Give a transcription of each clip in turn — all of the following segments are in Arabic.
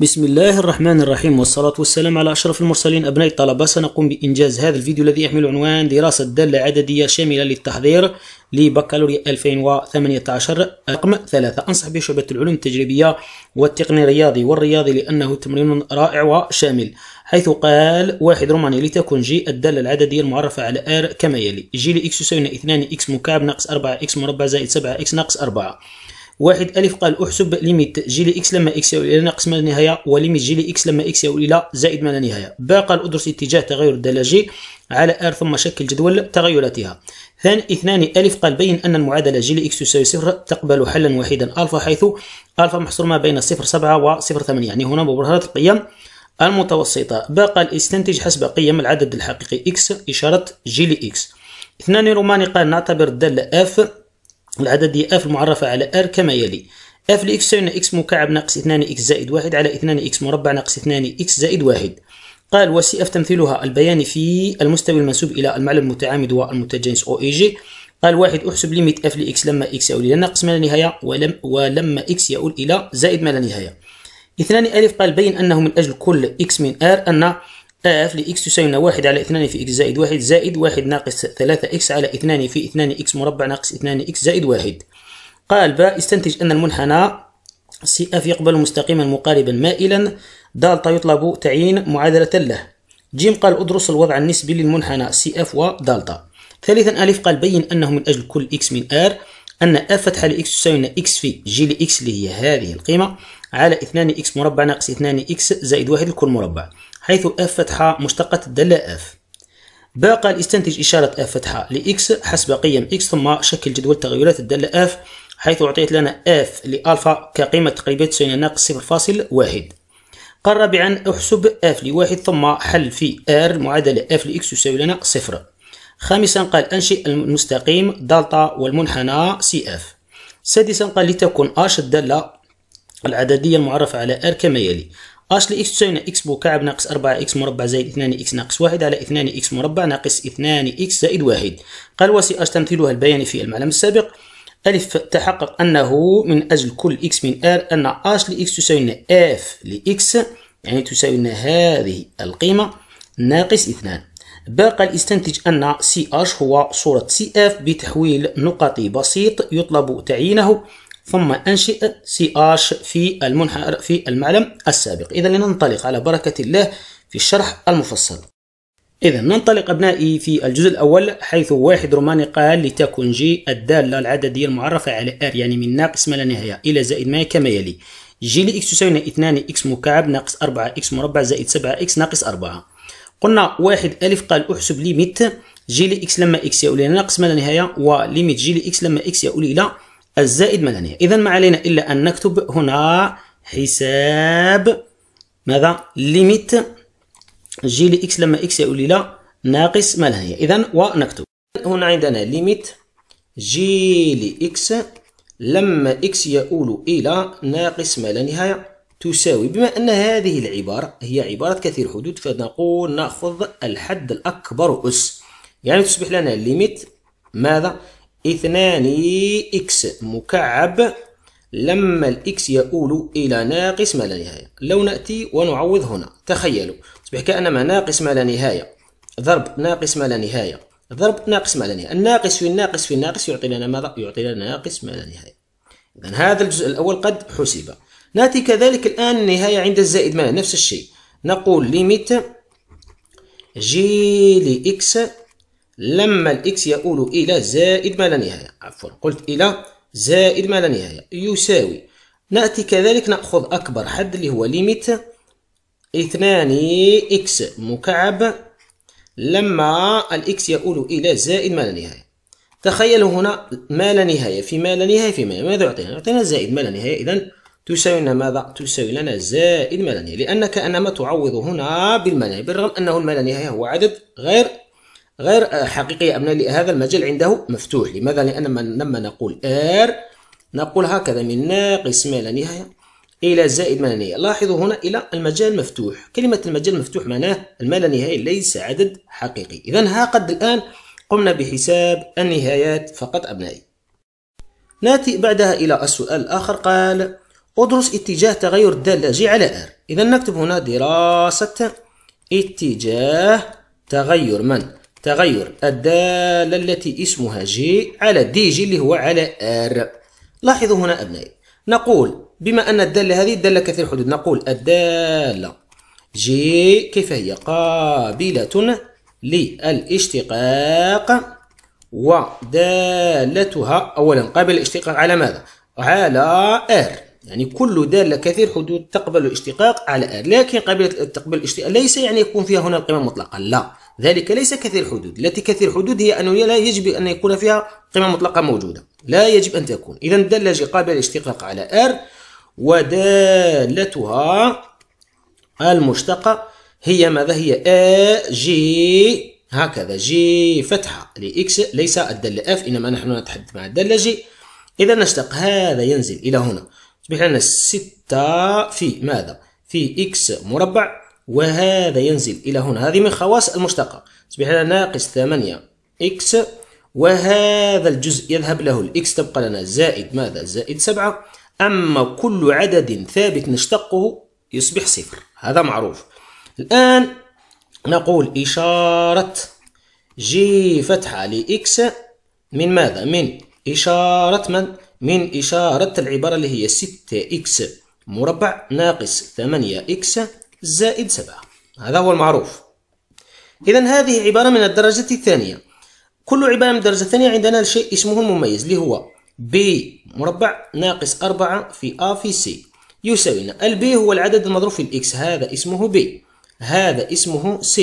بسم الله الرحمن الرحيم والصلاة والسلام على أشرف المرسلين أبناء الطلبة سنقوم بإنجاز هذا الفيديو الذي يحمل عنوان دراسة دالة عددية شاملة للتحضير لبكالوريا 2018 رقم 3 أنصح بشعبة العلوم التجريبية والتقني الرياضي والرياضي لأنه تمرين رائع وشامل حيث قال واحد روماني لتكن جي الدالة العددية المعرفة على R كما يلي جي لإكس يساوي 2 إكس مكعب ناقص 4 إكس مربع زائد 7 إكس ناقص 4 واحد ألف قال أحسب ليميت جي لي إكس لما إكس يؤول إلى ناقص ما لا نهاية وليميت جي لي إكس لما إكس يؤول إلى زائد ما لا نهاية با قال أدرس اتجاه تغير الدالة جي على ار ثم شكل جدول تغيراتها ثاني اثنان الف قال بين ان المعادله جي لاكس تساوي صفر تقبل حلا واحدا الفا حيث الفا محصور ما بين صفر سبعة وصفر ثمانية يعني هنا بمظهرة القيم المتوسطة با قال استنتج حسب قيم العدد الحقيقي اكس اشارة جي لاكس اثنان روماني قال نعتبر الدالة اف العدد هي اف المعرفة على ار كما يلي اف لإكس تساوي إكس مكعب ناقص 2 إكس زائد واحد على 2 إكس مربع ناقص 2 إكس زائد واحد قال وسي اف تمثيلها البياني في المستوي المنسوب إلى المعلم المتعامد والمتجانس أو إي جي قال واحد احسب ليميت اف لإكس لما إكس يؤول إلى ناقص ما لا نهاية ولم ولما إكس يؤول إلى زائد ما لا نهاية اثنان ألف قال بين أنه من أجل كل إكس من آر أن اف لإكس تساوي واحد على اثنان في إكس زائد واحد زائد واحد ناقص ثلاثة إكس على اثنان في اثنان إكس مربع ناقص اثنان إكس زائد واحد قال باء استنتج أن المنحنى سي اف يقبل مستقيما مقاربا مائلا دالتا يطلب تعيين معادلة له جيم قال ادرس الوضع النسبي للمنحنى سي اف ودالتا ثالثا الف قال بين انه من اجل كل اكس من ار ان اف فتحة لاكس تساوي اكس في جي لاكس اللي هي هذه القيمة على اثنان اكس مربع ناقص اثنان اكس زائد واحد الكل مربع حيث اف فتحة مشتقة الدالة اف باقى ليستنتج إشارة اف فتحة لإكس حسب قيم إكس ثم شكل جدول تغيرات الدالة اف حيث أعطيت لنا اف لألفا كقيمة تقريبية تساوي ناقص 0.1 قال رابعا احسب اف لواحد ثم حل في ار معادلة اف لإكس تساوي لنا صفر خامسا قال أنشئ المستقيم دلتا والمنحنى سي اف سادسا قال لتكن اش الدالة العددية المعرفة على ار كما يلي اش لإكس تساوينا إكس مكعب ناقص 4 إكس مربع زائد 2 إكس ناقص 1 على 2 إكس مربع ناقص 2 إكس زائد 1 قال وسي اش تمثيلها البياني في المعلم السابق ألف تحقق أنه من أجل كل إكس من آر أن اش لإكس اكس تساوينا اف لإكس يعني تساوينا هذه القيمة ناقص 2 باقي الاستنتج أن سي اش هو صورة سي اف بتحويل نقطي بسيط يطلب تعيينه ثم أنشئ سي آش في المنحدر في المعلم السابق إذا لننطلق على بركة الله في الشرح المفصل إذا ننطلق أبنائي في الجزء الأول حيث واحد روماني قال لتكن جي الدالة العددية المعرفة على R يعني من ناقص ما لا نهاية إلى زائد ما كما يلي جي لإكس تساوي 2 إكس مكعب ناقص 4 إكس مربع زائد 7 إكس ناقص 4 قلنا واحد ألف قال أحسب ليميت جي لإكس لما إكس يؤول إلى ناقص ما لا نهاية وليميت جي لإكس لما إكس يؤول إلى الزائد مدنية إذا ما علينا إلا أن نكتب هنا حساب ماذا ليميت جي لإكس لما إكس يؤول إلى ناقص مدنية إذا ونكتب هنا عندنا ليميت جي لإكس لما إكس يؤول إلى ناقص ما لا نهاية تساوي بما أن هذه العبارة هي عبارة كثير حدود فنقول نأخذ الحد الأكبر أس يعني تصبح لنا ليميت ماذا اثنان إكس مكعب لما الإكس يؤول إلى ناقص ما لا نهاية لو نأتي ونعوض هنا تخيلوا تصبح كأنما ناقص ما لا نهاية ضرب ناقص ما لا نهاية ضرب ناقص ما لا نهاية الناقص في الناقص في الناقص يعطي لنا ماذا؟ يعطي لنا ناقص ما لا نهاية إذا هذا الجزء الأول قد حسب نأتي كذلك الآن النهاية عند الزائد ما نفس الشيء نقول ليميت جي لإكس لما الإكس يؤول إلى زائد ما لا نهاية عفوا قلت إلى زائد ما لا نهاية يساوي نأتي كذلك نأخذ أكبر حد اللي هو ليميت اثنان إكس مكعب لما الإكس يؤول إلى زائد ما لا نهاية تخيلوا هنا ما لا نهاية في ما لا نهاية في ما ماذا يعطينا؟ يعطينا زائد ما لا نهاية إذا تساوي لنا ماذا؟ تساوي لنا زائد ما لا نهاية لانك انما تعوض هنا بالما لا نهاية بالرغم أنه الما لا نهاية هو عدد غير غير حقيقية لا هذا المجال عنده مفتوح لماذا؟ لأن لما نقول R نقول هكذا من ناقص ما لا نهاية إلى زائد ما لا نهاية لاحظوا هنا إلى المجال مفتوح كلمة المجال مفتوح معناه ما لا نهاية ليس عدد حقيقي إذا ها قد الآن قمنا بحساب النهايات فقط أبنائي ناتي بعدها إلى السؤال الآخر قال أدرس اتجاه تغير الدالة جي على R إذا نكتب هنا دراسة اتجاه تغير من تغير الدالة التي اسمها جي على دي جي اللي هو على ار لاحظوا هنا أبنائي نقول بما أن الدالة هذه دالة كثير الحدود نقول الدالة جي كيف هي قابلة للاشتقاق ودالتها أولا قابلة للاشتقاق على ماذا؟ على ار يعني كل دالة كثير حدود تقبل الاشتقاق على ار لكن قابلة تقبل الاشتقاق ليس يعني يكون فيها هنا القيمة المطلقة لا ذلك ليس كثير الحدود التي كثير الحدود هي أنه لا يجب أن يكون فيها قيمة مطلقة موجودة لا يجب أن تكون إذا الدالة قابلة للاشتقاق على R ودالتها المشتقة هي ماذا هي A G هكذا جي فتحة لإكس ليس الدالة F إنما نحن نتحدث مع الدالة جي إذا نشتق هذا ينزل إلى هنا تصبح لنا 6 في ماذا في إكس مربع وهذا ينزل إلى هنا هذه من خواص المشتقة تصبح لنا ناقص 8 إكس وهذا الجزء يذهب له الإكس تبقى لنا زائد ماذا زائد 7 أما كل عدد ثابت نشتقه يصبح صفر هذا معروف الآن نقول إشارة جي فتحة لإكس من ماذا؟ من إشارة من؟ من إشارة العبارة اللي هي 6 إكس مربع ناقص 8 إكس زائد سبعة هذا هو المعروف إذا هذه عبارة من الدرجة الثانية كل عبارة من الدرجة الثانية عندنا شيء اسمه المميز اللي هو B مربع ناقص أربعة في A في C يساوي لنا B هو العدد المضروب في الإكس هذا اسمه B هذا اسمه C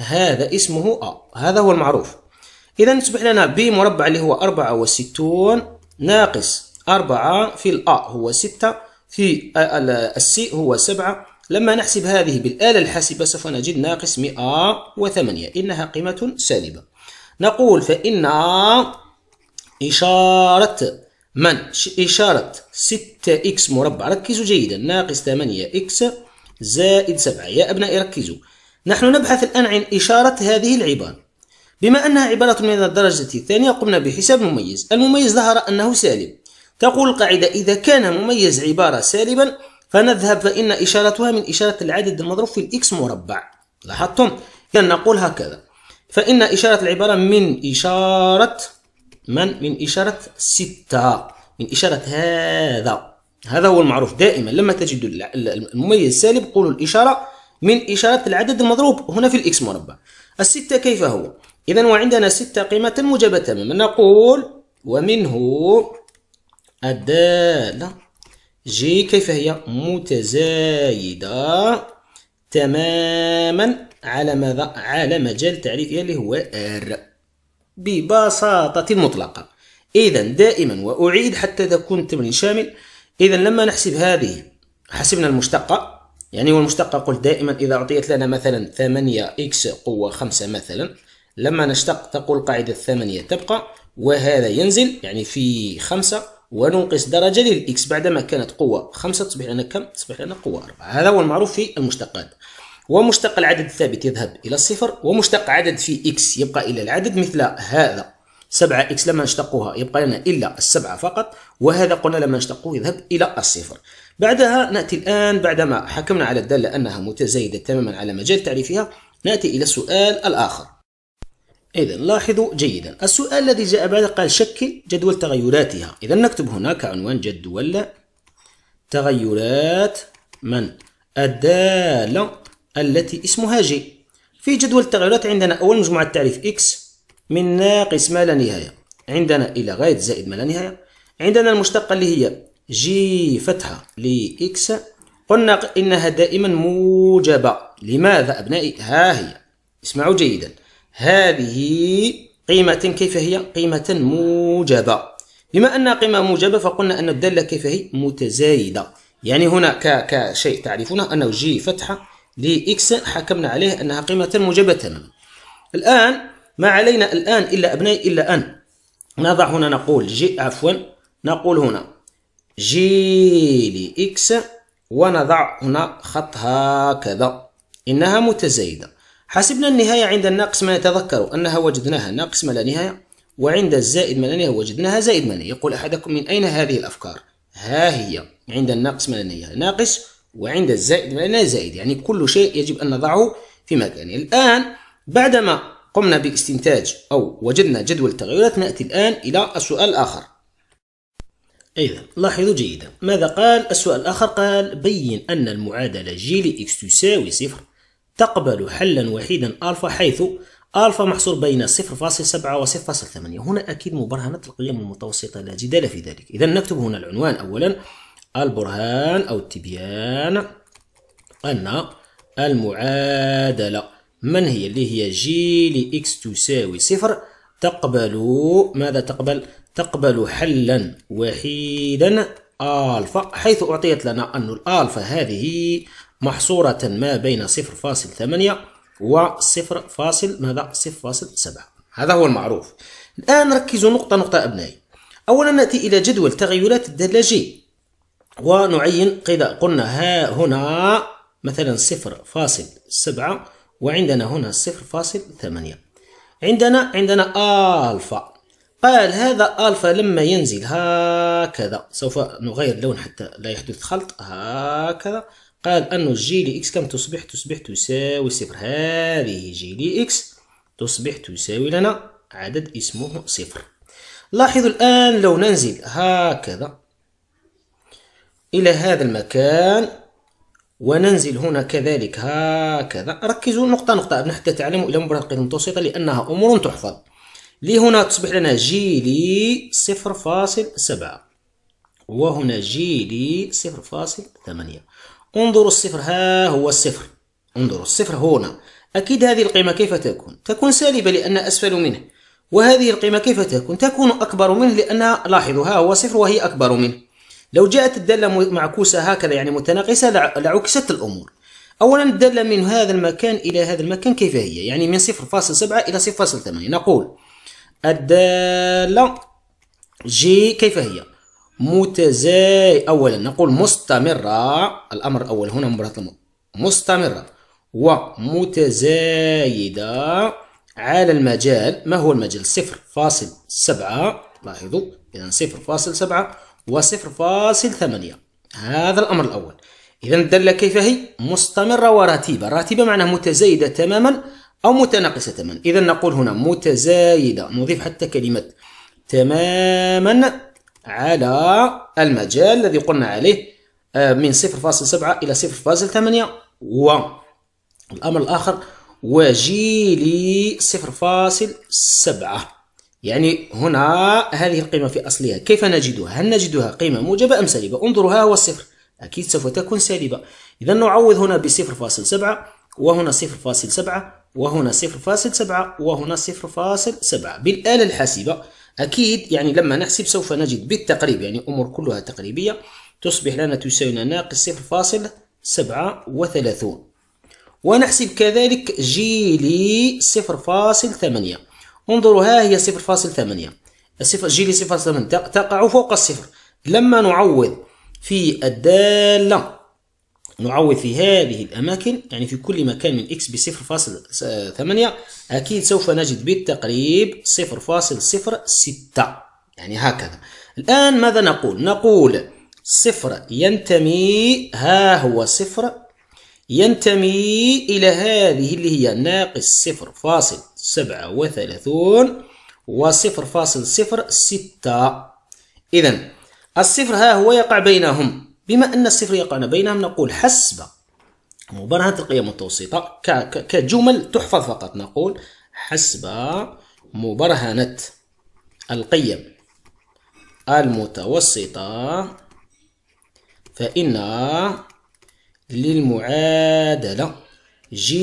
هذا اسمه A هذا هو المعروف إذا أصبح لنا B مربع اللي هو أربعة وستون ناقص أربعة في الأ هو ستة في السي هو سبعة لما نحسب هذه بالآلة الحاسبة سوف نجد ناقص 108 إنها قيمة سالبة نقول فإن إشارة من إشارة 6x مربع ركزوا جيدا ناقص 8x زائد 7 يا أبنائي ركزوا نحن نبحث الآن عن إشارة هذه العبارة بما أنها عبارة من الدرجة الثانية قمنا بحساب مميز المميز ظهر أنه سالب تقول القاعدة إذا كان مميز عبارة سالبا فنذهب فإن إشارتها من إشارة العدد المضروب في الإكس مربع لاحظتم؟ إذا نقول هكذا فإن إشارة العبارة من إشارة من؟ من إشارة ستة من إشارة هذا هذا هو المعروف دائما لما تجد المميز سالب قولوا الإشارة من إشارة العدد المضروب هنا في الإكس مربع الستة كيف هو؟ إذا وعندنا ستة قيمة موجبة تماما نقول ومنه الدالة جي كيف هي متزايدة تماما على ماذا على مجال تعريفها اللي هو ار ببساطة مطلقة إذا دائما وأعيد حتى تكون التمرين شامل إذا لما نحسب هذه حسبنا المشتقة يعني والمشتقة قلت دائما إذا أعطيت لنا مثلا 8 إكس قوة 5 مثلا لما نشتق تقول قاعدة 8 تبقى وهذا ينزل يعني في 5 وننقص درجة للإكس بعدما كانت قوة خمسة تصبح لنا كم؟ تصبح لنا قوة أربعة هذا هو المعروف في المشتقات ومشتق العدد الثابت يذهب إلى الصفر ومشتق عدد في إكس يبقى إلى العدد مثل هذا سبعة إكس لما نشتقها يبقى لنا إلا السبعة فقط وهذا قلنا لما نشتقه يذهب إلى الصفر بعدها نأتي الآن بعدما حكمنا على الدالة أنها متزايدة تماما على مجال تعريفها نأتي إلى السؤال الآخر إذا لاحظوا جيدا السؤال الذي جاء بعد قال شكل جدول تغيراتها إذا نكتب هنا كعنوان جدول تغيرات من الدالة التي اسمها جي في جدول التغيرات عندنا أول مجموعة تعريف إكس من ناقص ما لا نهاية عندنا إلى غاية زائد ما لا نهاية عندنا المشتقة اللي هي جي فتحة لإكس قلنا إنها دائما موجبة لماذا أبنائي ها هي اسمعوا جيداً هذه قيمة كيف هي؟ قيمة موجبة بما أنها قيمة موجبة فقلنا أن الدالة كيف هي؟ متزايدة يعني هنا ك كشيء تعرفونه أنه جي فتحة لإكس حكمنا عليه أنها قيمة موجبة الآن ما علينا الآن إلا أبنائي إلا أن نضع هنا نقول جي عفوا نقول هنا جي لإكس ونضع هنا خط هكذا إنها متزايدة حسبنا النهاية عند الناقص ما نتذكر أنها وجدناها ناقص ما لا نهاية وعند الزائد ما لا نهاية وجدناها زائد ما لا نهاية يقول أحدكم من أين هذه الأفكار ها هي عند الناقص ما لا نهاية ناقص وعند الزائد ما لا نهاية زائد يعني كل شيء يجب أن نضعه في مكانه الآن بعدما قمنا باستنتاج أو وجدنا جدول التغيرات نأتي الآن إلى السؤال الآخر إذا لاحظوا جيدا ماذا قال السؤال الآخر قال بين أن المعادلة جي لإكس تساوي صفر تقبل حلا وحيدا ألفا حيث ألفا محصور بين 0.7 و 0.8 هنا أكيد مبرهنة القيم المتوسطة لا جدال في ذلك إذا نكتب هنا العنوان أولا البرهان أو التبيان أن المعادلة من هي اللي هي جي لإكس تساوي صفر تقبل ماذا تقبل تقبل حلا وحيدا ألفا حيث أعطيت لنا أن الألفا هذه محصورة ما بين 0.8 و 0. ماذا 0.7 هذا هو المعروف الآن ركزوا نقطة نقطة أبنائي أولا نأتي إلى جدول تغيرات الدالة جي ونعين قيد قلنا ها هنا مثلا 0.7 وعندنا هنا 0.8 عندنا عندنا ألفا قال هذا ألفا لما ينزل هكذا سوف نغير اللون حتى لا يحدث خلط هكذا قال أن جي إكس كم تصبح تصبح تساوي صفر هذه جي إكس تصبح تساوي لنا عدد اسمه صفر لاحظوا الآن لو ننزل هكذا إلى هذا المكان وننزل هنا كذلك هكذا ركزوا نقطة نقطة حتى تعلموا إلى مباراة القيد المتوسطة لأنها أمور تحفظ لهنا تصبح لنا جي لي صفر فاصل سبعة وهنا جي لي صفر فاصل ثمانية انظروا الصفر ها هو الصفر انظروا الصفر هنا أكيد هذه القيمة كيف تكون؟ تكون سالبة لأن أسفل منه وهذه القيمة كيف تكون؟ تكون أكبر منه لأنها لاحظوا ها هو صفر وهي أكبر منه لو جاءت الدالة معكوسة هكذا يعني متناقصة لعكست الأمور أولا الدالة من هذا المكان إلى هذا المكان كيف هي؟ يعني من 0.7 إلى 0.8 نقول الدالة جي كيف هي؟ متزاي أولا نقول مستمرة الأمر الأول هنا مباراة الماضي مستمرة ومتزايدة على المجال ما هو المجال صفر فاصل سبعة لاحظوا إذا صفر فاصل سبعة وصفر فاصل ثمانية هذا الأمر الأول إذا الدالة كيف هي مستمرة وراتبة راتبة معناها متزايدة تماما أو متناقصة تماما إذا نقول هنا متزايدة نضيف حتى كلمة تماما على المجال الذي قلنا عليه آه، من 0.7 إلى 0.8 والأمر الآخر وجيلي لي 0.7 يعني هنا هذه القيمة في أصلها كيف نجدها؟ هل نجدها قيمة موجبة أم سالبة؟ انظروا ها هو الصفر أكيد سوف تكون سالبة إذا نعوض هنا ب 0.7 وهنا 0.7 وهنا 0.7 وهنا 0.7 بالآلة الحاسبة أكيد يعني لما نحسب سوف نجد بالتقريب يعني أمور كلها تقريبية تصبح لنا تساوينا ناقص صفر فاصل سبعة وثلاثون ونحسب كذلك جي لي ثمانية انظروا ها هي صفر فاصل ثمانية الصفر جي لي ثمانية تقع فوق الصفر لما نعوض في الدالة نعوض في هذه الأماكن يعني في كل مكان من إكس بصفر فاصل ثمانية أكيد سوف نجد بالتقريب صفر فاصل صفر ستة يعني هكذا الآن ماذا نقول نقول صفر ينتمي ها هو صفر ينتمي إلى هذه اللي هي ناقص صفر فاصل سبعة وثلاثون وصفر فاصل صفر ستة إذا الصفر ها هو يقع بينهم بما أن الصفر يقع بينهم نقول حسب مبرهنة القيم المتوسطة كجمل تحفظ فقط نقول حسب مبرهنة القيم المتوسطة فإن للمعادلة ج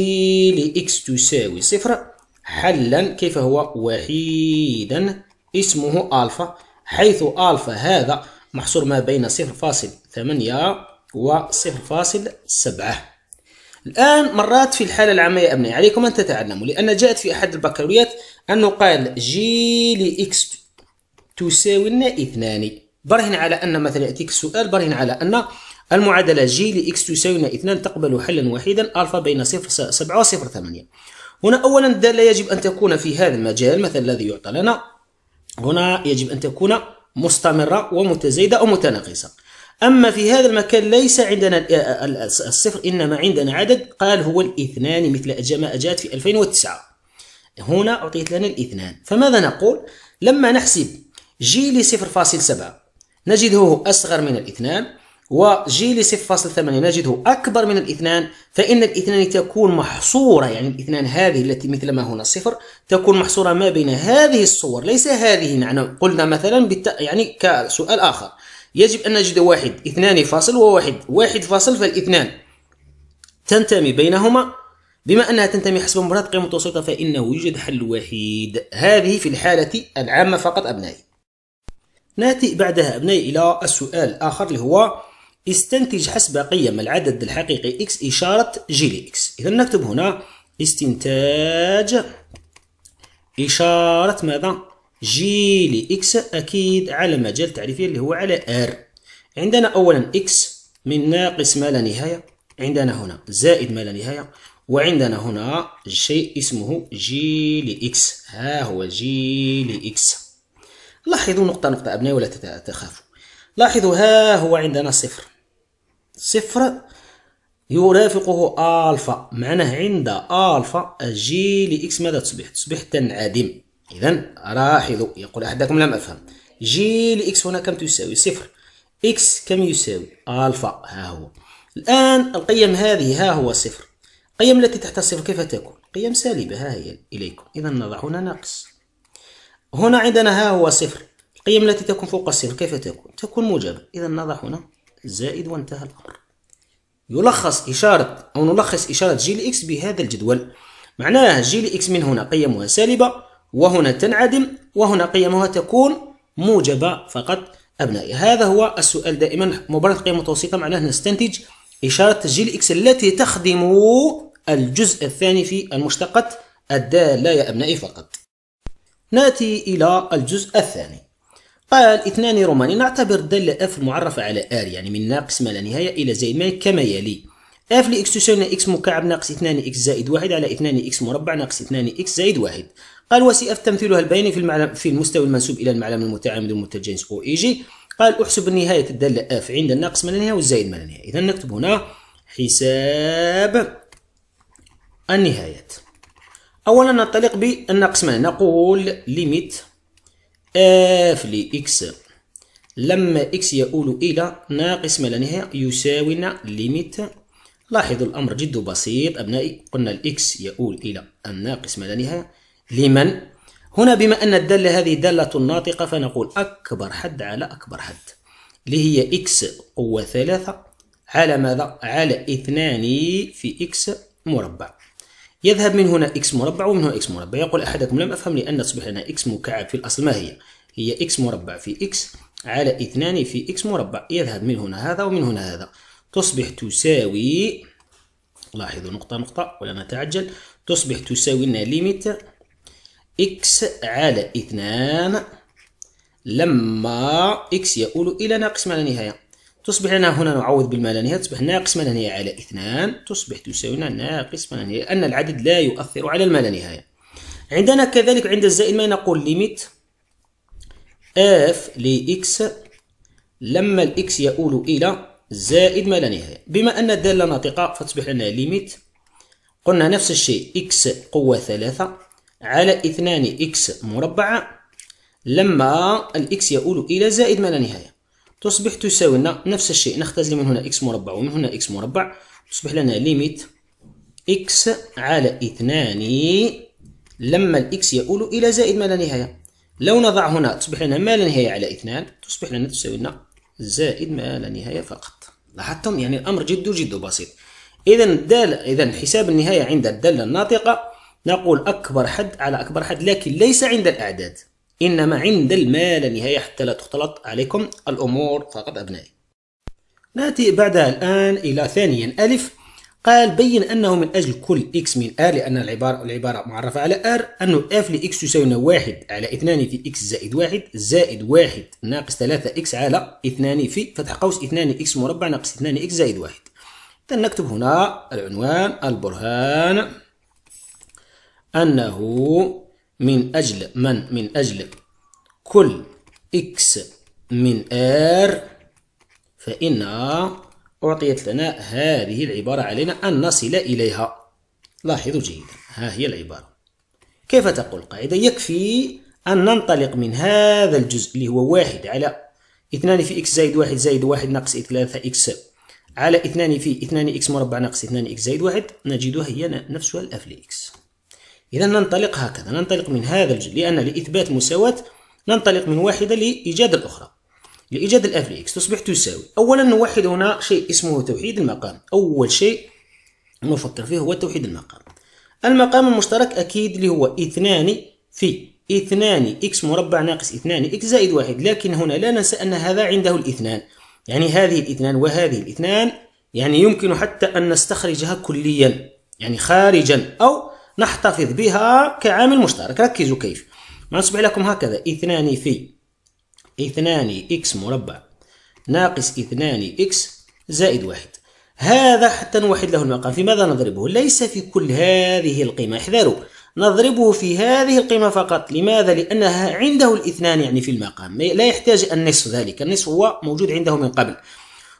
لإكس تساوي صفر حلا كيف هو وحيدا اسمه ألفا حيث ألفا هذا محصور ما بين 0.8 و 0.7 الآن مرات في الحالة العامية أمنية عليكم أن تتعلموا لأن جاءت في أحد البكالوريات أنه قال جي لإكس تساوي اثنان برهن على أن مثلا يأتيك السؤال برهن على أن المعادلة جي لإكس تساوي اثنان تقبل حلا وحيدا ألفا بين 0.7 و 0.8 هنا أولا الدالة يجب أن تكون في هذا المجال مثلا الذي يعطى لنا هنا يجب أن تكون مستمرة ومتزايدة ومتناقصة أما في هذا المكان ليس عندنا الصفر إنما عندنا عدد قال هو الاثنان مثل ما جاءت في 2009 هنا أعطيت لنا الاثنان فماذا نقول لما نحسب جي لصفر فاصل سبعة نجده أصغر من الاثنان جي لصفر 0.8 نجده أكبر من الاثنان فإن الاثنان تكون محصورة يعني الاثنان هذه التي مثل ما هنا صفر تكون محصورة ما بين هذه الصور ليس هذه يعني قلنا مثلا بالت... يعني كسؤال آخر يجب أن نجد واحد اثنان فاصل وواحد واحد فاصل فالاثنان تنتمي بينهما بما أنها تنتمي حسب مباراة قيمة متوسطة فإنه يوجد حل وحيد هذه في الحالة العامة فقط أبنائي نأتي بعدها أبنائي إلى السؤال الآخر اللي هو استنتج حسب قيم العدد الحقيقي x إشارة جي ل x إذا نكتب هنا استنتاج إشارة ماذا جي ل x أكيد على مجال تعريفي اللي هو على r عندنا أولا x من ناقص ما لا نهاية عندنا هنا زائد ما لا نهاية وعندنا هنا شيء اسمه جي لإكس ها هو جي لإكس لاحظوا نقطة نقطة أبنائي ولا تخافوا لاحظوا ها هو عندنا صفر صفر يرافقه الفا معناه عند الفا جي لاكس ماذا تصبح تصبح تنعدم اذا لاحظوا يقول احدكم لم افهم جي لاكس هنا كم تساوي صفر اكس كم يساوي الفا ها هو الان القيم هذه ها هو صفر القيم التي تحت الصفر كيف تكون قيم سالبه ها هي اليكم اذا نضع هنا ناقص هنا عندنا ها هو صفر القيم التي تكون فوق الصفر كيف تكون تكون موجبه اذا نضع هنا زائد وانتهى الأمر يلخص إشارة أو نلخص إشارة جي لإكس بهذا الجدول معناه جي لإكس من هنا قيمها سالبة وهنا تنعدم وهنا قيمها تكون موجبة فقط أبنائي هذا هو السؤال دائما مباراة قيم متوسطة معناه نستنتج إشارة جي لإكس التي تخدم الجزء الثاني في المشتقات الدالة يا أبنائي فقط نأتي إلى الجزء الثاني قال اثنان روماني نعتبر الدالة اف المعرفة على ار يعني من ناقص ما لا نهاية إلى زائد ما كما يلي اف لإكس تساوي اكس مكعب ناقص 2 اكس زائد واحد على 2 اكس مربع ناقص 2 اكس زائد واحد قال وسي اف تمثيلها البياني في المعلم في المستوى المنسوب إلى المعلم المتعامد المتجانس او اي جي قال احسب نهاية الدالة اف عند الناقص ما لا نهاية والزائد ما لا نهاية إذا نكتب هنا حساب النهايات أولا ننطلق بالناقص ما نقول ليميت اف لإكس لما إكس يؤول إلى ناقص ما لا نهاية يساوينا ليميت لاحظوا الأمر جد بسيط أبنائي قلنا الإكس يؤول إلى الناقص ما لا نهاية لمن هنا بما أن الدالة هذه دالة ناطقة فنقول أكبر حد على أكبر حد اللي هي إكس قوة ثلاثة على ماذا؟ على اثنان في إكس مربع يذهب من هنا x مربع ومن هنا x مربع يقول أحدكم لم أفهم لأن تصبح لنا x مكعب في الأصل ما هي هي x مربع في x على 2 في x مربع يذهب من هنا هذا ومن هنا هذا تصبح تساوي لاحظوا نقطة نقطة ولا نتعجل تصبح تساوي لنا ليميت x على 2 لما x يؤول إلى ناقص ما لا نهاية تصبح لنا هنا نعوض بالملانية تصبح ناقص ما على اثنان تصبح تساوينا ناقص ما لأن العدد لا يؤثر على الما نهاية عندنا كذلك عند الزائد ما نقول ليميت اف لإكس لما الإكس يؤول إلى زائد ما لا نهاية بما أن الدالة ناطقة فتصبح لنا ليميت قلنا نفس الشيء إكس قوة ثلاثة على اثنان إكس مربعة لما الإكس يؤول إلى زائد ما لا نهاية تصبح تساوي لنا نفس الشيء نختزل من هنا إكس مربع ومن هنا إكس مربع تصبح لنا ليميت إكس على اثنان لما الإكس يؤول إلى زائد ما لا نهاية لو نضع هنا تصبح لنا ما لا نهاية على اثنان تصبح لنا تساوي لنا زائد ما لا نهاية فقط لاحظتم يعني الأمر جد جد بسيط إذا الدال إذا حساب النهاية عند الدالة الناطقة نقول أكبر حد على أكبر حد لكن ليس عند الأعداد إنما عند المال نهاية حتى لا تختلط عليكم الأمور فقط أبنائي نأتي بعدها الآن إلى ثانيا ألف قال بين أنه من أجل كل x من r لأن العبارة العبارة معرفة على r أنه f لx تساوي 1 على 2 في x زائد 1 زائد 1 ناقص 3x على 2 في فتح قوس 2x مربع ناقص 2x زائد 1 إذا نكتب هنا العنوان البرهان أنه من أجل من من أجل كل إكس من آر فإن أعطيت لنا هذه العبارة علينا أن نصل إليها لاحظوا جيدا ها هي العبارة كيف تقول القاعدة يكفي أن ننطلق من هذا الجزء اللي هو واحد على اثنان في إكس زائد واحد زائد واحد ناقص ثلاثة إكس على اثنان في اثنان إكس مربع ناقص اثنان إكس زائد واحد نجدها هي نفسها الأف لإكس إذا ننطلق هكذا ننطلق من هذا الجزء لأن لإثبات مساواة ننطلق من واحدة لإيجاد الأخرى لإيجاد الأف لإكس تصبح تساوي أولا نوحد هنا شيء اسمه توحيد المقام أول شيء نفكر فيه هو توحيد المقام المقام المشترك أكيد اللي هو اثنان في اثنان إكس مربع ناقص اثنان إكس زائد واحد لكن هنا لا ننسى أن هذا عنده الاثنان يعني هذه الاثنان وهذه الاثنان يعني يمكن حتى أن نستخرجها كليا يعني خارجا أو نحتفظ بها كعامل مشترك ركزوا كيف ما نصبح لكم هكذا اثنان في اثنان إكس مربع ناقص اثنان إكس زائد واحد هذا حتى نوحد له المقام في ماذا نضربه ليس في كل هذه القيمة احذروا نضربه في هذه القيمة فقط لماذا؟ لأنها عنده الاثنان يعني في المقام لا يحتاج النصف ذلك النصف هو موجود عنده من قبل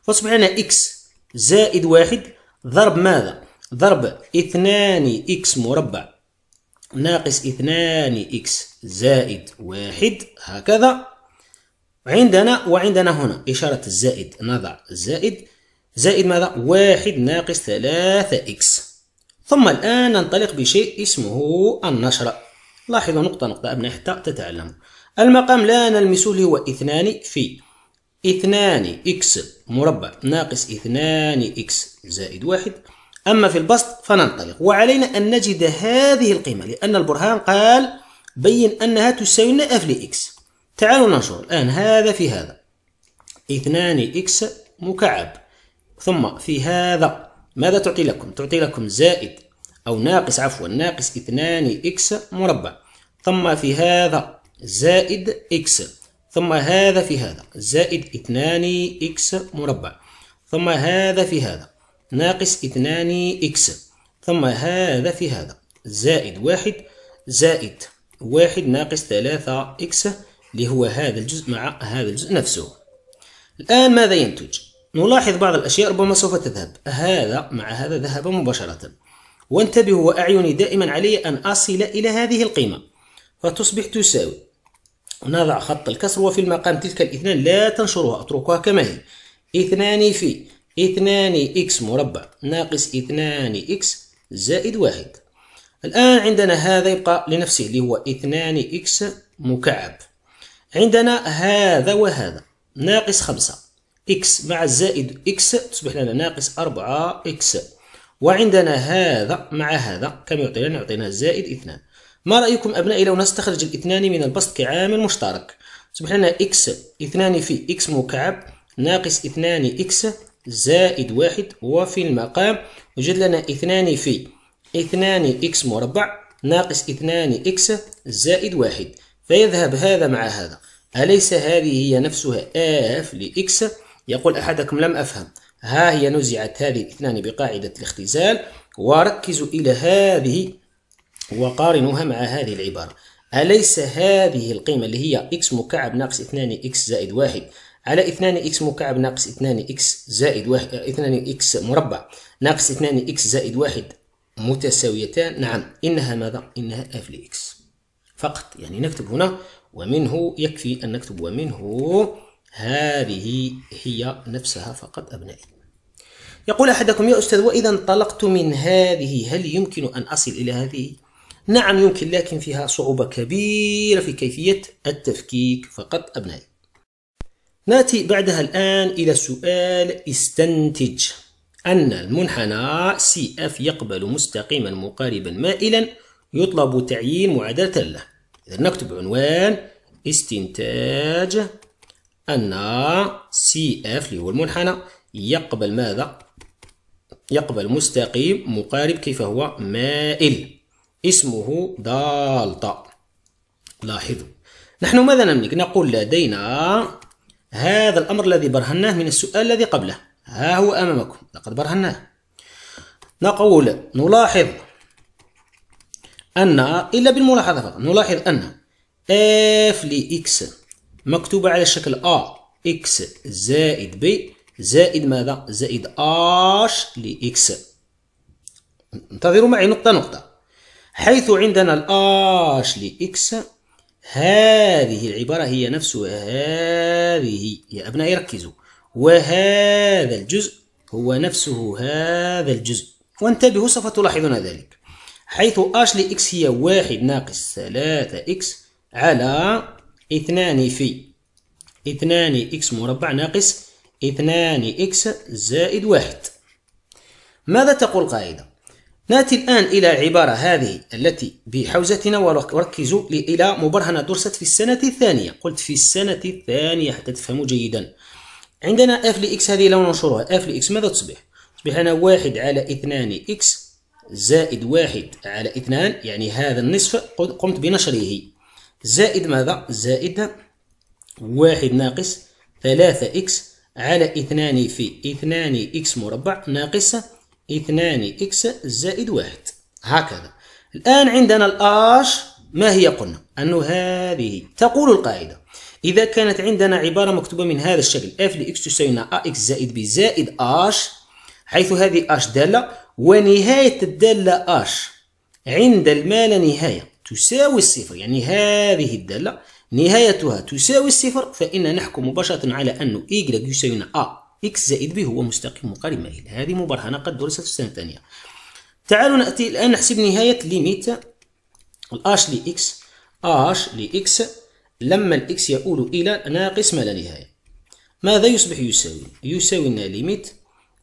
فاصبح لنا إكس زائد واحد ضرب ماذا؟ ضرب اثنان إكس مربع ناقص اثنان إكس زائد واحد هكذا عندنا وعندنا هنا إشارة الزائد نضع الزائد زائد ماذا واحد ناقص ثلاثة إكس ثم الآن ننطلق بشيء اسمه النشر لاحظوا نقطة نقطة أبناء حتى تتعلموا المقام لا نلمسه هو اثنان في اثنان إكس مربع ناقص اثنان إكس زائد واحد أما في البسط فننطلق وعلينا أن نجد هذه القيمة لأن البرهان قال بين أنها تساوي لنا اف لإكس تعالوا ننشر الآن هذا في هذا 2 إكس مكعب ثم في هذا ماذا تعطي لكم؟ تعطي لكم زائد أو ناقص عفوا ناقص 2 إكس مربع ثم في هذا زائد إكس ثم هذا في هذا زائد 2 إكس مربع ثم هذا في هذا ناقص اثنان إكس ثم هذا في هذا زائد واحد زائد واحد ناقص ثلاثة إكس اللي هو هذا الجزء مع هذا الجزء نفسه الآن ماذا ينتج؟ نلاحظ بعض الأشياء ربما سوف تذهب هذا مع هذا ذهب مباشرة وانتبهوا وأعيني دائما علي أن أصل إلى هذه القيمة فتصبح تساوي نضع خط الكسر وفي المقام تلك الاثنان لا تنشرها أتركها كما هي اثنان في اثنان إكس مربع ناقص اثنان إكس زائد واحد الآن عندنا هذا يبقى لنفسه اللي هو اثنان إكس مكعب عندنا هذا وهذا ناقص خمسة إكس مع الزائد إكس تصبح لنا ناقص أربعة إكس وعندنا هذا مع هذا كم يعطينا يعطينا زائد اثنان ما رأيكم أبنائي لو نستخرج الاثنان من البسط كعامل مشترك تصبح لنا إكس اثنان في إكس مكعب ناقص اثنان إكس زائد واحد وفي المقام وجد لنا اثنان في اثنان إكس مربع ناقص اثنان إكس زائد واحد فيذهب هذا مع هذا أليس هذه هي نفسها آف لإكس يقول أحدكم لم أفهم ها هي نزعت هذه الاثنان بقاعدة الاختزال وركزوا إلى هذه وقارنوها مع هذه العبارة أليس هذه القيمة اللي هي إكس مكعب ناقص اثنان إكس زائد واحد على 2 إكس مكعب ناقص 2 إكس زائد واحد 2 إكس مربع ناقص 2 إكس زائد واحد متساويتان نعم إنها ماذا؟ إنها اف لإكس فقط يعني نكتب هنا ومنه يكفي أن نكتب ومنه هذه هي نفسها فقط أبنائي يقول أحدكم يا أستاذ وإذا انطلقت من هذه هل يمكن أن أصل إلى هذه؟ نعم يمكن لكن فيها صعوبة كبيرة في كيفية التفكيك فقط أبنائي نأتي بعدها الآن إلى سؤال استنتج أن المنحنى CF يقبل مستقيما مقاربا مائلا يطلب تعيين معادلة له إذا نكتب عنوان استنتاج أن CF اللي هو المنحنى يقبل ماذا؟ يقبل مستقيم مقارب كيف هو مائل اسمه دالتا لاحظوا نحن ماذا نملك؟ نقول لدينا هذا الأمر الذي برهناه من السؤال الذي قبله ها هو أمامكم لقد برهناه نقول نلاحظ أن إلا بالملاحظة فقط نلاحظ أن f لx مكتوبة على شكل a x زائد b زائد ماذا؟ زائد h لx انتظروا معي نقطة نقطة حيث عندنا ال h لx هذه العبارة هي نفسها هذه يا أبنائي ركزوا وهذا الجزء هو نفسه هذا الجزء وانتبهوا سوف تلاحظون ذلك حيث اش لإكس هي واحد ناقص ثلاثة إكس على اثنان في اثنان إكس مربع ناقص اثنان إكس زائد واحد ماذا تقول القاعدة؟ ناتي الآن إلى العبارة هذه التي بحوزتنا وركزوا إلى مبرهنة درست في السنة الثانية قلت في السنة الثانية حتى تفهموا جيدا عندنا اف لإكس هذه لو ننشرها اف لإكس ماذا تصبح؟ تصبح لنا واحد على اثنان إكس زائد واحد على اثنان يعني هذا النصف قمت بنشره زائد ماذا؟ زائد واحد ناقص ثلاثة إكس على اثنان في اثنان إكس مربع ناقص اثنان إكس زائد واحد هكذا الآن عندنا الآش ما هي قلنا أنه هذه تقول القاعدة إذا كانت عندنا عبارة مكتوبة من هذا الشكل f لx تساوي اكس زائد ب زائد اش حيث هذه اش دالة ونهاية الدالة اش عند الما لا نهاية تساوي الصفر يعني هذه الدالة نهايتها تساوي الصفر فإن نحكم مباشرة على انه y يساوي ا إكس زائد ب هو مستقيم مقارب مائل هذه مبرهنة قد درست في السنة الثانية تعالوا نأتي الآن نحسب نهاية ليميت الآش لإكس آش لإكس لما الإكس يؤول إلى ناقص ما لا نهاية ماذا يصبح يساوي؟ يساوي يساوي لنا ليميت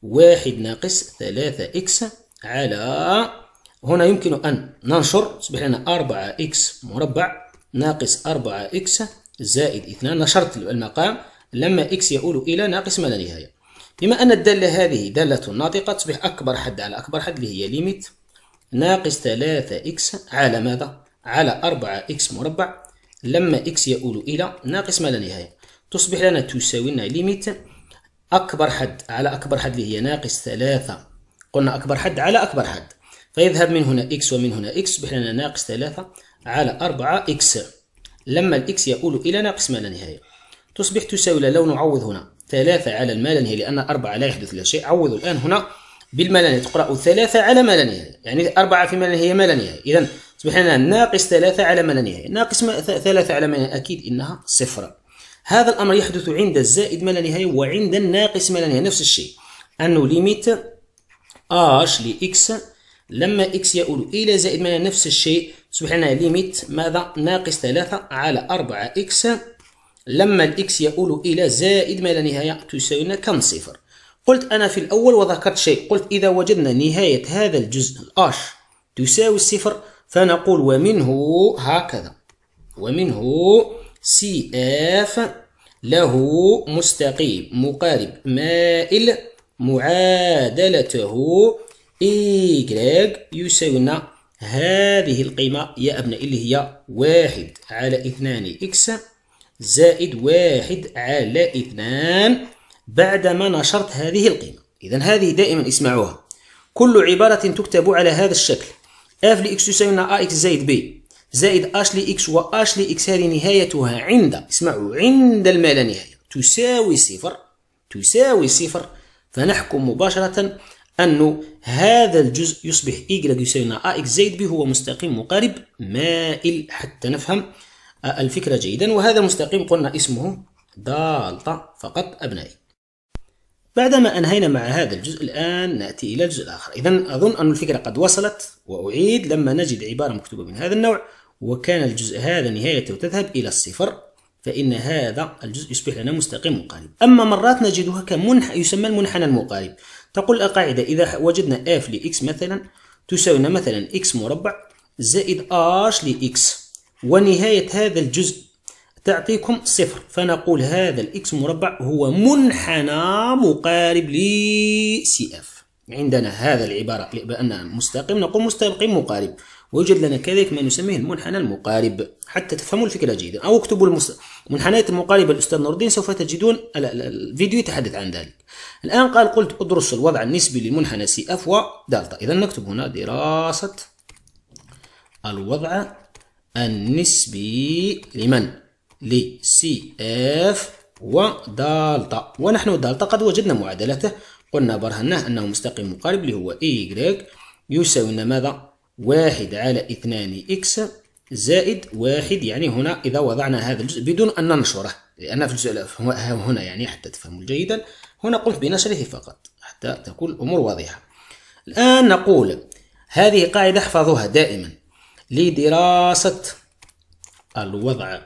واحد ناقص ثلاثة إكس على هنا يمكن أن ننشر يصبح لنا أربعة إكس مربع ناقص أربعة إكس زائد اثنان نشرت المقام لما إكس يؤول إلى ناقص ما لا نهاية بما أن الدالة هذه دالة ناطقة تصبح أكبر حد على أكبر حد اللي هي ليميت ناقص 3 إكس على ماذا؟ على 4 إكس مربع لما إكس يؤول إلى ناقص ما لا نهاية تصبح لنا تساوي لنا ليميت أكبر حد على أكبر حد اللي هي ناقص 3 قلنا أكبر حد على أكبر حد فيذهب من هنا إكس ومن هنا إكس تصبح لنا ناقص 3 على 4 إكس لما الإكس يؤول إلى ناقص ما لا نهاية تصبح تساوي لو نعوض هنا ثلاثة على ما لا لأن أربعة لا يحدث لها شيء عوض الآن هنا بالما لا تقرأ ثلاثة على ما لا يعني أربعة في ما لا نهاية ما لا إذا تصبح لنا ناقص ثلاثة على ما لا ناقص ثلاثة على ما لا أكيد إنها صفر هذا الأمر يحدث عند الزائد ما لا وعند الناقص ما لا نفس الشيء أنه ليميت اش لإكس لما إكس يؤول إلى زائد ما لا نفس الشيء تصبح لنا ليميت ماذا ناقص ثلاثة على أربعة إكس لما الإكس يؤول إلى زائد ما لا نهاية تساوينا كم صفر قلت أنا في الأول وذكرت شيء قلت إذا وجدنا نهاية هذا الجزء الأش تساوي الصفر فنقول ومنه هكذا ومنه سي اف له مستقيم مقارب مائل معادلته إيكغ يساوينا هذه القيمة يا أبناء اللي هي واحد على اثنان إكس زائد واحد على اثنان بعدما نشرت هذه القيمة إذا هذه دائما اسمعوها كل عبارة تكتب على هذا الشكل اف لإكس تساوي اكس زائد بي زائد اش لإكس واش لإكس هذه نهايتها عند اسمعوا عند ما لا نهاية تساوي صفر تساوي صفر فنحكم مباشرة أن هذا الجزء يصبح y يساوي اكس زائد بي هو مستقيم مقارب مائل حتى نفهم الفكرة جيدا وهذا مستقيم قلنا اسمه دالتا فقط أبنائي بعدما أنهينا مع هذا الجزء الآن نأتي إلى الجزء الآخر إذا أظن أن الفكرة قد وصلت وأعيد لما نجد عبارة مكتوبة من هذا النوع وكان الجزء هذا نهايته تذهب إلى الصفر فإن هذا الجزء يصبح لنا مستقيم مقارب أما مرات نجدها كمنح يسمى المنحنى المقارب تقول القاعدة إذا وجدنا f لإكس مثلا تساوينا مثلا x مربع زائد آش لإكس ونهاية هذا الجزء تعطيكم صفر فنقول هذا الإكس مربع هو منحنى مقارب لسي اف عندنا هذا العبارة بأن مستقيم نقول مستقيم مقارب ويوجد لنا كذلك ما نسميه المنحنى المقارب حتى تفهموا الفكرة جيدا أو اكتبوا المس... منحنيات المقاربة الأستاذ نور الدين سوف تجدون الفيديو يتحدث عن ذلك الآن قال قلت أدرس الوضع النسبي للمنحنى سي اف ودالتا إذا نكتب هنا دراسة الوضع النسبي لمن؟ لسي اف ودالتا ونحن دالتا قد وجدنا معادلته قلنا برهناه أنه مستقيم مقارب اللي هو جريك يساوي لنا ماذا؟ واحد على اثنان اكس زائد واحد يعني هنا إذا وضعنا هذا الجزء بدون أن ننشره لأن في الجزء هنا يعني حتى تفهموا جيدا هنا قمت بنشره فقط حتى تكون الأمور واضحة الآن نقول هذه قاعدة احفظوها دائما لدراسة الوضع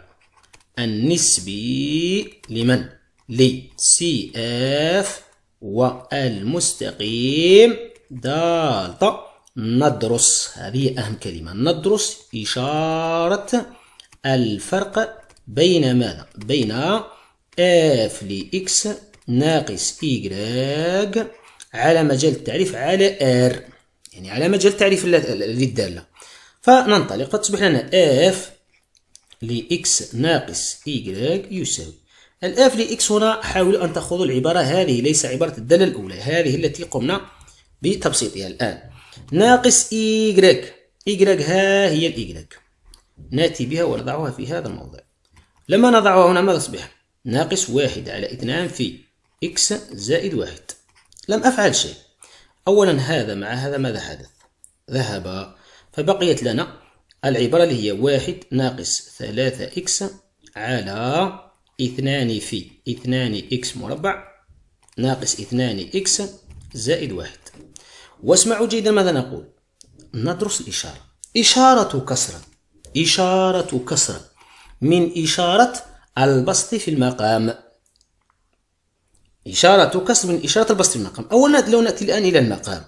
النسبي لمن لسي اف والمستقيم دالتا ندرس هذه أهم كلمة ندرس إشارة الفرق بين ماذا بين اف لإكس ناقص إيجراج على مجال التعريف على ار يعني على مجال تعريف للدالة فننطلق فتصبح لنا اف لإكس ناقص إي يساوي الآف لإكس هنا حاولوا أن تأخذوا العبارة هذه ليس عبارة الدالة الأولى هذه التي قمنا بتبسيطها الآن ناقص إي Y ها هي الإي نأتي بها ونضعها في هذا الموضع لما نضعها هنا ماذا تصبح؟ ناقص واحد على اثنان في إكس زائد واحد لم أفعل شيء أولا هذا مع هذا ماذا حدث؟ ذهب فبقيت لنا العبارة اللي هي واحد ناقص ثلاثة إكس على اثنان في اثنان إكس مربع ناقص اثنان إكس زائد واحد واسمعوا جيدا ماذا نقول ندرس الإشارة إشارة كسرة إشارة كسرة من إشارة البسط في المقام إشارة كسر من إشارة البسط في المقام أولا لو نأتي الآن إلى المقام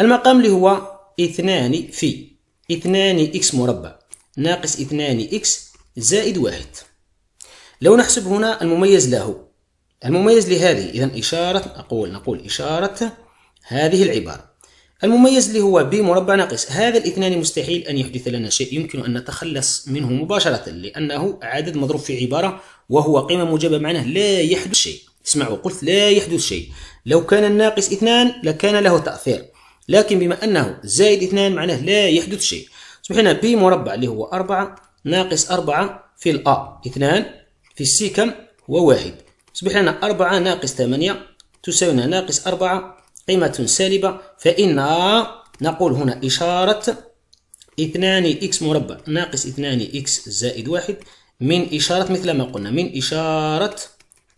المقام اللي هو اثنان في اثنان إكس مربع ناقص اثنان إكس زائد واحد لو نحسب هنا المميز له المميز لهذه إذا إشارة أقول نقول إشارة هذه العبارة المميز اللي هو ب مربع ناقص هذا الاثنان مستحيل أن يحدث لنا شيء يمكن أن نتخلص منه مباشرة لأنه عدد مضروب في عبارة وهو قيمة موجبة معناه لا يحدث شيء اسمعوا قلت لا يحدث شيء لو كان الناقص اثنان لكان له تأثير لكن بما أنه زائد اثنان معناه لا يحدث شيء أصبح هنا بي مربع اللي هو أربعة ناقص أربعة في الأ اثنان في السي كم هو واحد أصبح لنا أربعة ناقص ثمانية تساوينا ناقص أربعة قيمة سالبة فإن نقول هنا إشارة اثنان إكس مربع ناقص اثنان إكس زائد واحد من إشارة مثل ما قلنا من إشارة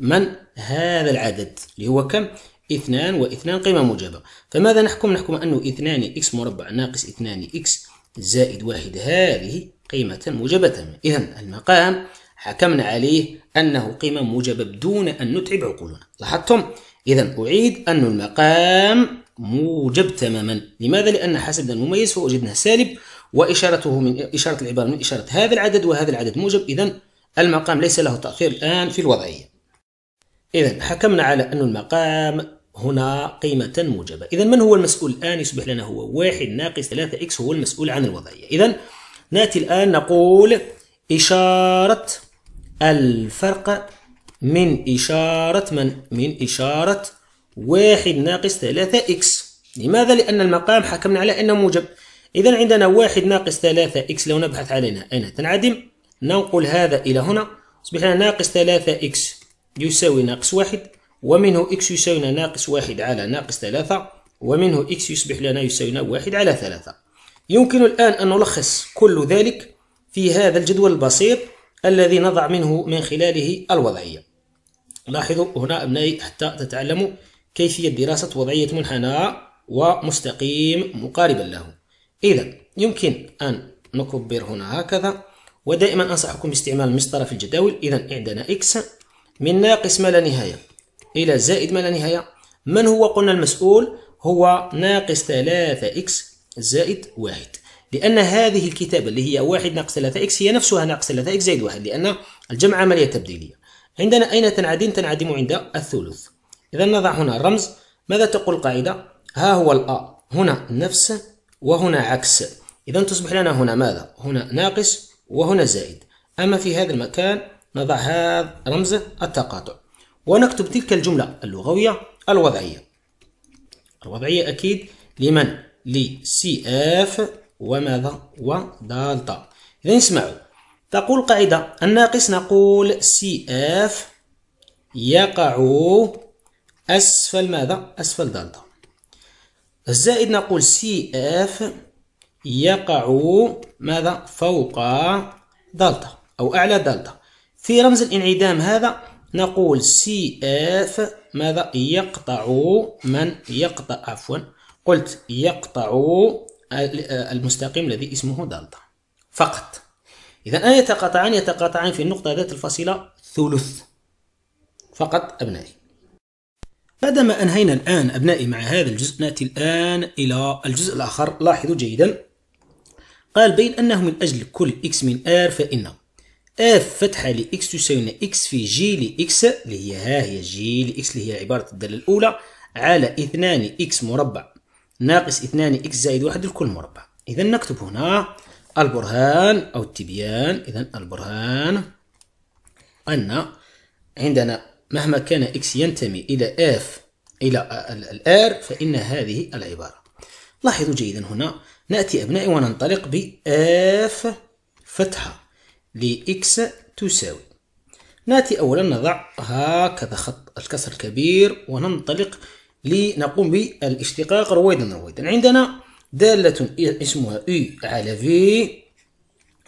من هذا العدد اللي هو كم اثنان واثنان قيمة موجبة فماذا نحكم؟ نحكم أنه اثنان إكس مربع ناقص اثنان إكس زائد واحد هذه قيمة موجبة إذا المقام حكمنا عليه أنه قيمة موجبة بدون أن نتعب عقولنا لاحظتم؟ إذا أعيد أن المقام موجب تماما لماذا؟ لأن حسبنا المميز فوجدنا سالب وإشارته من إشارة العبارة من إشارة هذا العدد وهذا العدد موجب إذا المقام ليس له تأثير الآن في الوضعية إذا حكمنا على أن المقام هنا قيمة موجبة إذا من هو المسؤول الآن يصبح لنا هو واحد ناقص 3 إكس هو المسؤول عن الوضعية إذا نأتي الآن نقول إشارة الفرق من إشارة من من إشارة واحد ناقص 3 إكس لماذا؟ لأن المقام حكمنا على أنه موجب إذا عندنا واحد ناقص 3 إكس لو نبحث علينا أين تنعدم ننقل هذا إلى هنا يصبح لنا ناقص 3 إكس يساوي ناقص واحد ومنه إكس يساوينا ناقص واحد على ناقص ثلاثة ومنه إكس يصبح لنا يساوينا واحد على ثلاثة يمكن الآن أن نلخص كل ذلك في هذا الجدول البسيط الذي نضع منه من خلاله الوضعية لاحظوا هنا أبنائي حتى تتعلموا كيفية دراسة وضعية منحنى ومستقيم مقاربا له إذا يمكن أن نكبر هنا هكذا ودائما أنصحكم باستعمال المسطرة في الجداول إذا عندنا إكس من ناقص ما لا نهاية إلى زائد ما لا نهاية من هو قلنا المسؤول هو ناقص 3 إكس زائد واحد لأن هذه الكتابة اللي هي واحد ناقص 3 إكس هي نفسها ناقص 3 إكس زائد واحد لأن الجمع عملية تبديلية عندنا أين تنعدم؟ تنعدم عند الثلث إذا نضع هنا الرمز ماذا تقول القاعدة؟ ها هو الأ هنا نفس وهنا عكس إذا تصبح لنا هنا ماذا؟ هنا ناقص وهنا زائد أما في هذا المكان نضع هذا رمز التقاطع ونكتب تلك الجملة اللغوية الوضعية الوضعية أكيد لمن لسي اف وماذا ودالتا إذا نسمعوا تقول قاعدة الناقص نقول سي اف يقع أسفل ماذا أسفل دالتا الزائد نقول سي اف يقع ماذا فوق دالتا أو أعلى دالتا في رمز الانعدام هذا نقول سي اف ماذا يقطع من يقطع عفوا قلت يقطع المستقيم الذي اسمه دلتا فقط إذا أن آية يتقاطعان يتقاطعان في النقطة ذات الفاصلة ثلث فقط أبنائي بعدما أنهينا الآن أبنائي مع هذا الجزء نأتي الآن إلى الجزء الآخر لاحظوا جيدا قال بين أنه من أجل كل اكس من ار فإن اف فتحه لاكس تساوي اكس في جي لاكس اللي هي ها هي جي لاكس اللي هي عباره الداله الاولى على اثنان اكس مربع ناقص اثنان اكس زائد واحد الكل مربع اذا نكتب هنا البرهان او التبيان اذا البرهان ان عندنا مهما كان اكس ينتمي الى اف الى الار فان هذه العباره لاحظوا جيدا هنا ناتي ابنائي وننطلق باف فتحه لإكس تساوي نأتي أولا نضع هكذا خط الكسر الكبير وننطلق لنقوم بالاشتقاق رويدا رويدا عندنا دالة اسمها U على V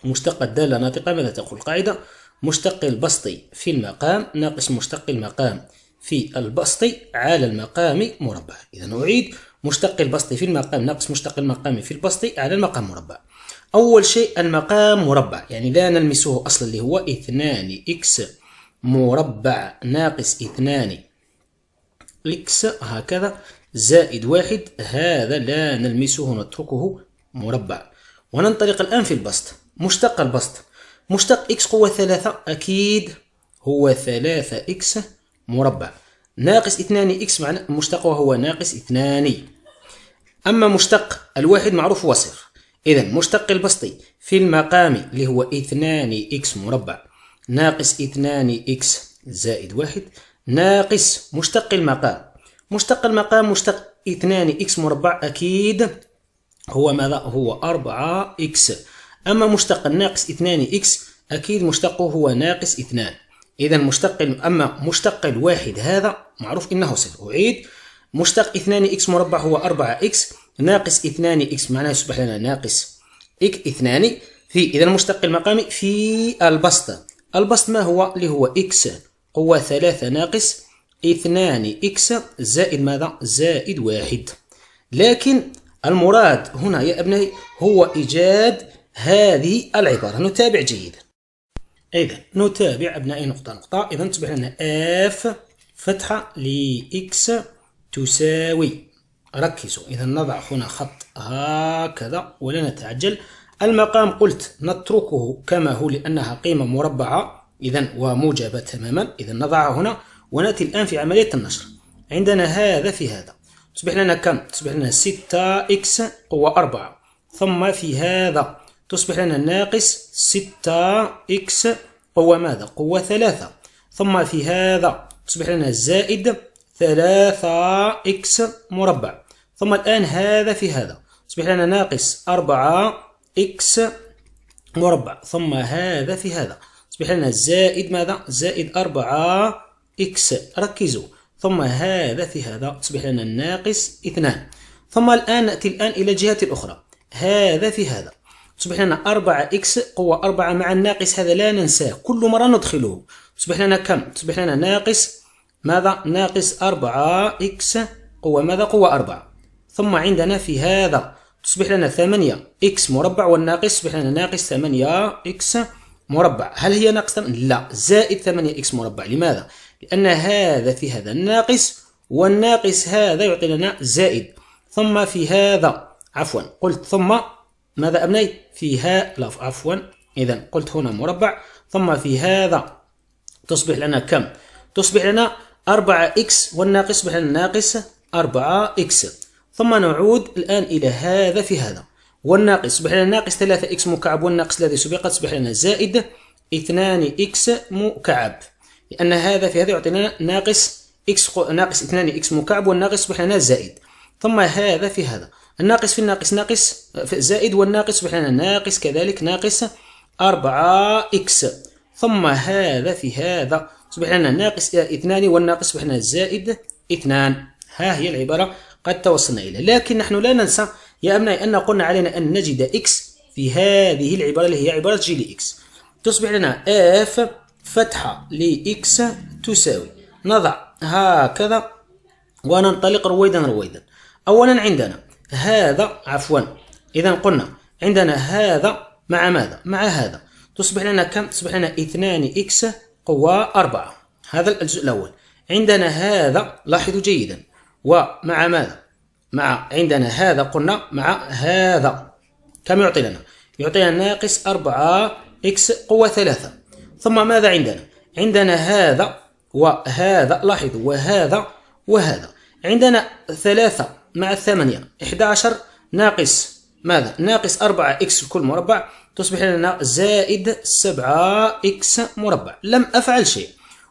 مشتقة الدالة ناطقة ماذا تقول القاعدة مشتق البسطي في المقام ناقص مشتق المقام في البسطي على المقام مربع إذا أعيد مشتق البسطي في المقام ناقص مشتق المقام في البسطي على المقام مربع أول شيء المقام مربع يعني لا نلمسه أصلا اللي هو اثنان إكس مربع ناقص اثنان إكس هكذا زائد واحد هذا لا نلمسه نتركه مربع وننطلق الآن في البسط مشتق البسط مشتق إكس قوة ثلاثة أكيد هو ثلاثة إكس مربع ناقص اثنان إكس معنى مشتقه هو ناقص اثنان أما مشتق الواحد معروف هو إذا مشتق البسطي في المقام اللي هو اثنان إكس مربع ناقص اثنان إكس زائد واحد ناقص مشتق المقام مشتق المقام مشتق اثنان إكس مربع أكيد هو ماذا هو أربعة إكس أما مشتق الناقص اثنان إكس أكيد مشتقه هو ناقص اثنان إذا مشتق أما مشتق الواحد هذا معروف إنه صفر أعيد مشتق اثنان إكس مربع هو أربعة إكس ناقص اثنان إكس معناه يصبح لنا ناقص إك اثنان في إذا المشتق المقامي في البسط البسط ما هو اللي هو إكس قوة ثلاثة ناقص اثنان إكس زائد ماذا زائد واحد لكن المراد هنا يا أبنائي هو إيجاد هذه العبارة نتابع جيدا إذا نتابع أبنائي نقطة نقطة إذا تصبح لنا اف فتحة لإكس تساوي ركزوا إذا نضع هنا خط هكذا ولا نتعجل المقام قلت نتركه كما هو لأنها قيمة مربعة إذا وموجبة تماما إذا نضعها هنا ونأتي الآن في عملية النشر عندنا هذا في هذا تصبح لنا كم؟ تصبح لنا 6 إكس قوة 4 ثم في هذا تصبح لنا ناقص 6 إكس قوة ماذا؟ قوة 3 ثم في هذا تصبح لنا زائد 3 إكس مربع ثم الآن هذا في هذا أصبح لنا ناقص 4 إكس مربع ثم هذا في هذا أصبح لنا زائد ماذا زائد 4 إكس ركزوا ثم هذا في هذا أصبح لنا ناقص 2 ثم الآن نأتي الآن إلى جهة الأخرى هذا في هذا يصبح لنا 4 إكس قوة 4 مع الناقص هذا لا ننساه كل مرة ندخله يصبح لنا كم يصبح لنا ناقص ماذا ناقص 4 إكس قوة ماذا قوة 4 ثم عندنا في هذا تصبح لنا 8 إكس مربع والناقص تصبح لنا ناقص 8 إكس مربع هل هي ناقص لا زائد 8 إكس مربع لماذا؟ لأن هذا في هذا الناقص والناقص هذا يعطي لنا زائد ثم في هذا عفوا قلت ثم ماذا أبني؟ في ها لا عفوا إذا قلت هنا مربع ثم في هذا تصبح لنا كم؟ تصبح لنا 4 إكس والناقص يصبح لنا ناقص 4 إكس ثم نعود الآن إلى هذا في هذا والناقص يصبح لنا ناقص 3 إكس مكعب والناقص الذي سبق تصبح لنا زائد 2 إكس مكعب لأن هذا في هذا يعطينا ناقص إكس ناقص 2 إكس مكعب والناقص يصبح لنا زائد ثم هذا في هذا الناقص في الناقص ناقص في زائد والناقص يصبح لنا ناقص كذلك ناقص 4 إكس ثم هذا في هذا يصبح لنا ناقص 2 والناقص يصبح لنا زائد 2 ها هي العبارة قد توصلنا إليه لكن نحن لا ننسى يا أبنائي أن قلنا علينا أن نجد إكس في هذه العبارة اللي هي عبارة جي لإكس تصبح لنا اف فتحة لإكس تساوي نضع هكذا وننطلق رويدا رويدا أولا عندنا هذا عفوا إذا قلنا عندنا هذا مع ماذا؟ مع هذا تصبح لنا كم؟ تصبح لنا 2 إكس قوى أربعة هذا الجزء الأول عندنا هذا لاحظوا جيدا ومع ماذا مع عندنا هذا قلنا مع هذا كم يعطي لنا يعطينا ناقص 4 اكس قوة 3 ثم ماذا عندنا عندنا هذا وهذا لاحظوا وهذا وهذا عندنا ثلاثة مع الثمانية 11 ناقص ماذا ناقص 4 اكس كل مربع تصبح لنا زائد 7 اكس مربع لم افعل شيء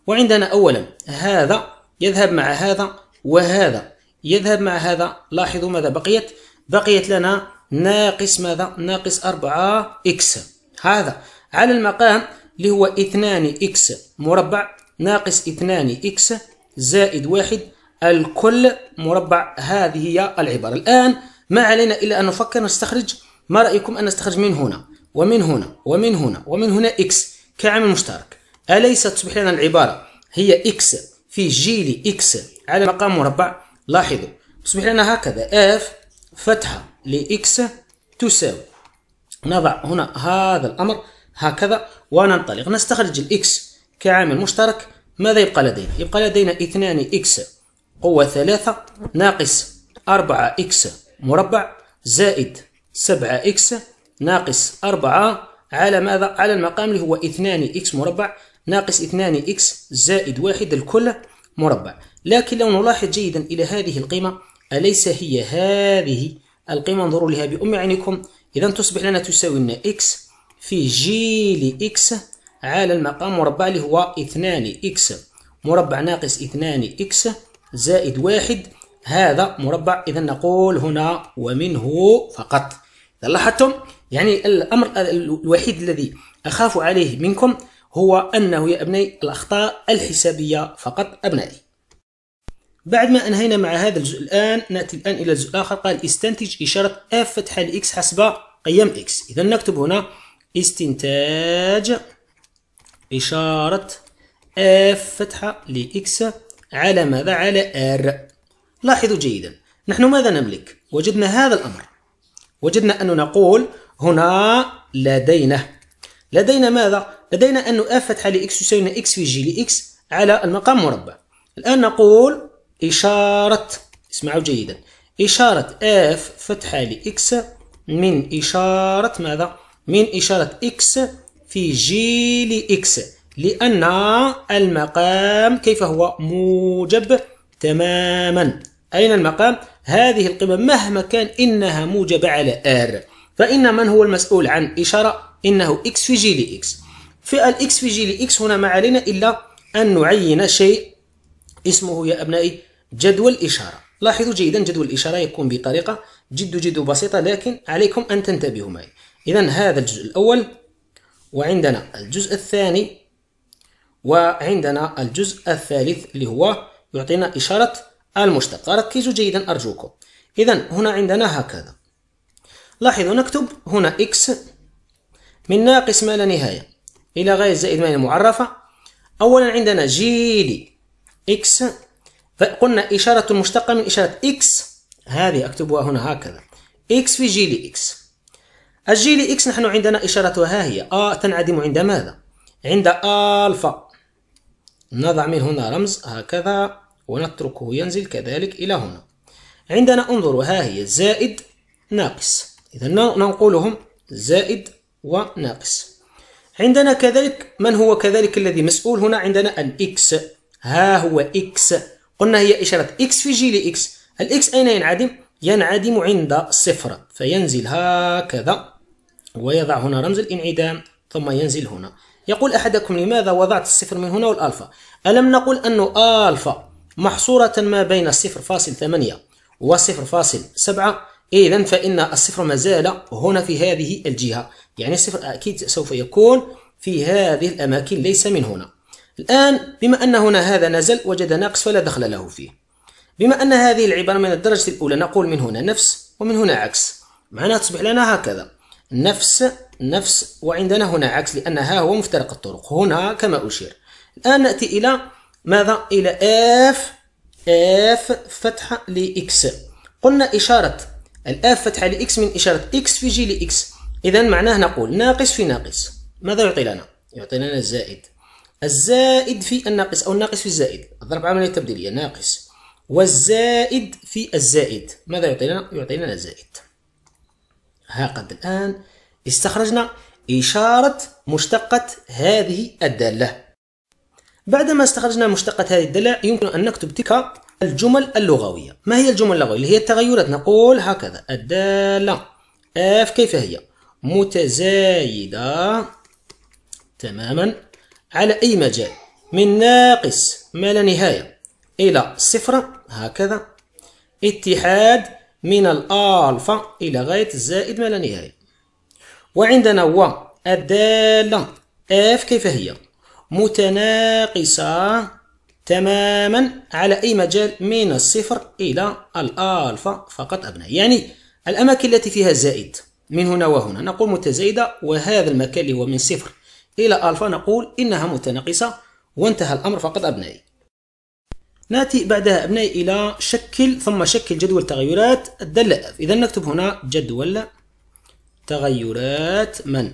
وعندنا اولا هذا يذهب مع هذا وهذا يذهب مع هذا لاحظوا ماذا بقيت بقيت لنا ناقص ماذا ناقص 4 اكس هذا على المقام اللي هو 2 اكس مربع ناقص 2 اكس زائد واحد الكل مربع هذه هي العبارة الآن ما علينا إلا أن نفكر نستخرج ما رأيكم أن نستخرج من هنا ومن هنا ومن هنا ومن هنا إكس كعامل مشترك أليس تصبح لنا العبارة هي إكس في جيل إكس على مقام مربع لاحظوا تصبح لنا هكذا اف فتحة لإكس تساوي نضع هنا هذا الأمر هكذا وننطلق نستخرج الإكس كعامل مشترك ماذا يبقى لدينا؟ يبقى لدينا 2 إكس قوة ثلاثة ناقص 4 إكس مربع زائد 7 إكس ناقص 4 على ماذا؟ على المقام اللي هو 2 إكس مربع ناقص 2 إكس زائد واحد الكل مربع لكن لو نلاحظ جيدا إلى هذه القيمة أليس هي هذه القيمة انظروا لها بأم عينكم إذا تصبح لنا تساوي لنا إكس في جي لإكس على المقام مربع اللي هو 2 إكس مربع ناقص 2 إكس زائد واحد هذا مربع إذا نقول هنا ومنه فقط إذا لاحظتم يعني الأمر الوحيد الذي أخاف عليه منكم هو أنه يا أبنائي الأخطاء الحسابية فقط أبنائي بعد ما أنهينا مع هذا الجزء الآن نأتي الآن إلى الجزء الآخر قال استنتج إشارة F فتحة لإكس حسب قيم إكس إذا نكتب هنا استنتاج إشارة F فتحة لإكس على ماذا؟ على R لاحظوا جيدا نحن ماذا نملك؟ وجدنا هذا الأمر وجدنا أن نقول هنا لدينا لدينا ماذا؟ لدينا أن فتحة لإكس تساوي إكس في جي لإكس على المقام مربع الآن نقول إشارة اسمعوا جيدا إشارة اف فتحة لإكس من إشارة ماذا؟ من إشارة إكس في جي لإكس لأن المقام كيف هو موجب تماما أين المقام؟ هذه القيمة مهما كان إنها موجبة على R فإن من هو المسؤول عن إشارة إنه إكس في جي لإكس في الإكس في جي لإكس هنا ما علينا إلا أن نعين شيء اسمه يا أبنائي جدول إشارة لاحظوا جيدا جدول الإشارة يكون بطريقة جد جد بسيطة لكن عليكم أن تنتبهوا معي إذا هذا الجزء الأول وعندنا الجزء الثاني وعندنا الجزء الثالث اللي هو يعطينا إشارة المشتق ركزوا جيدا أرجوكم إذا هنا عندنا هكذا لاحظوا نكتب هنا اكس من ناقص ما لا نهاية إلى غاية زائد ما هي المعرفة أولا عندنا جيلي إكس فقلنا إشارة مشتقة من إشارة إكس هذه أكتبها هنا هكذا إكس في جيلي إكس الجيلي إكس نحن عندنا إشارتها ها هي آ تنعدم عند ماذا؟ عند ألفا نضع من هنا رمز هكذا ونتركه ينزل كذلك إلى هنا عندنا انظروا ها هي زائد ناقص إذا ننقلهم زائد وناقص عندنا كذلك من هو كذلك الذي مسؤول هنا عندنا الإكس ها هو إكس قلنا هي إشارة إكس في جي لإكس الإكس أين ينعدم؟ ينعدم عند صفر فينزل هكذا ويضع هنا رمز الانعدام ثم ينزل هنا يقول أحدكم لماذا وضعت الصفر من هنا والألفا ألم نقل أن ألفا محصورة ما بين 0.8 و 0.7 إذا فإن الصفر ما زال هنا في هذه الجهة يعني الصفر أكيد سوف يكون في هذه الأماكن ليس من هنا الآن بما أن هنا هذا نزل وجد ناقص فلا دخل له فيه بما أن هذه العبارة من الدرجة الأولى نقول من هنا نفس ومن هنا عكس معناها تصبح لنا هكذا نفس نفس وعندنا هنا عكس لأن ها هو مفترق الطرق هنا كما أشير الآن نأتي إلى ماذا إلى اف اف فتحة لإكس قلنا إشارة الآف فتحة لإكس من إشارة إكس في جي لإكس إذا معناه نقول ناقص في ناقص ماذا يعطي لنا؟ يعطي لنا الزائد الزائد في الناقص أو الناقص في الزائد الضرب عملية تبديلية ناقص والزائد في الزائد ماذا يعطي لنا؟ يعطي لنا الزائد ها قد الآن استخرجنا إشارة مشتقة هذه الدالة بعدما استخرجنا مشتقة هذه الدالة يمكن أن نكتب تلك الجمل اللغوية ما هي الجمل اللغوية اللي هي التغيرات نقول هكذا الدالة اف كيف هي متزايدة تماما على أي مجال من ناقص ما لا نهاية إلى صفر هكذا اتحاد من الألفا إلى غاية الزائد ما لا نهاية وعندنا و الدالة اف كيف هي متناقصة تماما على أي مجال من الصفر إلى الألفا فقط أبناء يعني الأماكن التي فيها زائد من هنا وهنا نقول متزايدة وهذا المكان اللي هو من صفر إلى ألفا نقول إنها متناقصة وانتهى الأمر فقط أبنائي نأتي بعدها أبنائي إلى شكل ثم شكل جدول تغيرات الدالة اف إذا نكتب هنا جدول تغيرات من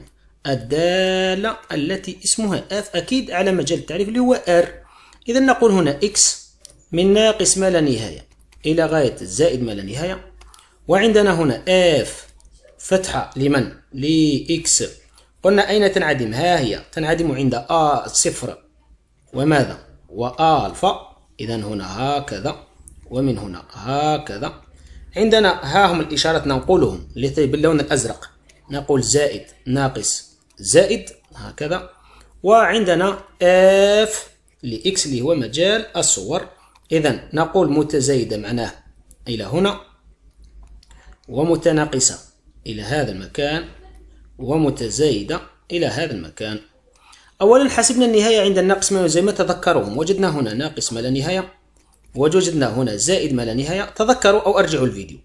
الدالة التي اسمها اف أكيد على مجال التعريف اللي هو ار إذا نقول هنا إكس من ناقص ما لا نهاية إلى غاية زائد ما لا نهاية وعندنا هنا f فتحة لمن؟ لإكس قلنا أين تنعدم؟ ها هي تنعدم عند آ صفر وماذا؟ ألفا إذا هنا هكذا ومن هنا هكذا عندنا ها هم الإشارات ننقلهم باللون الأزرق نقول زائد ناقص زائد هكذا وعندنا f لإكس اللي هو مجال الصور إذا نقول متزايدة معناه إلى هنا ومتناقصة إلى هذا المكان ومتزايدة إلى هذا المكان أولا حسبنا النهاية عند الناقص ما زي ما تذكرهم وجدنا هنا ناقص ما لا نهاية وجدنا هنا زائد ما لا نهاية تذكروا أو أرجعوا الفيديو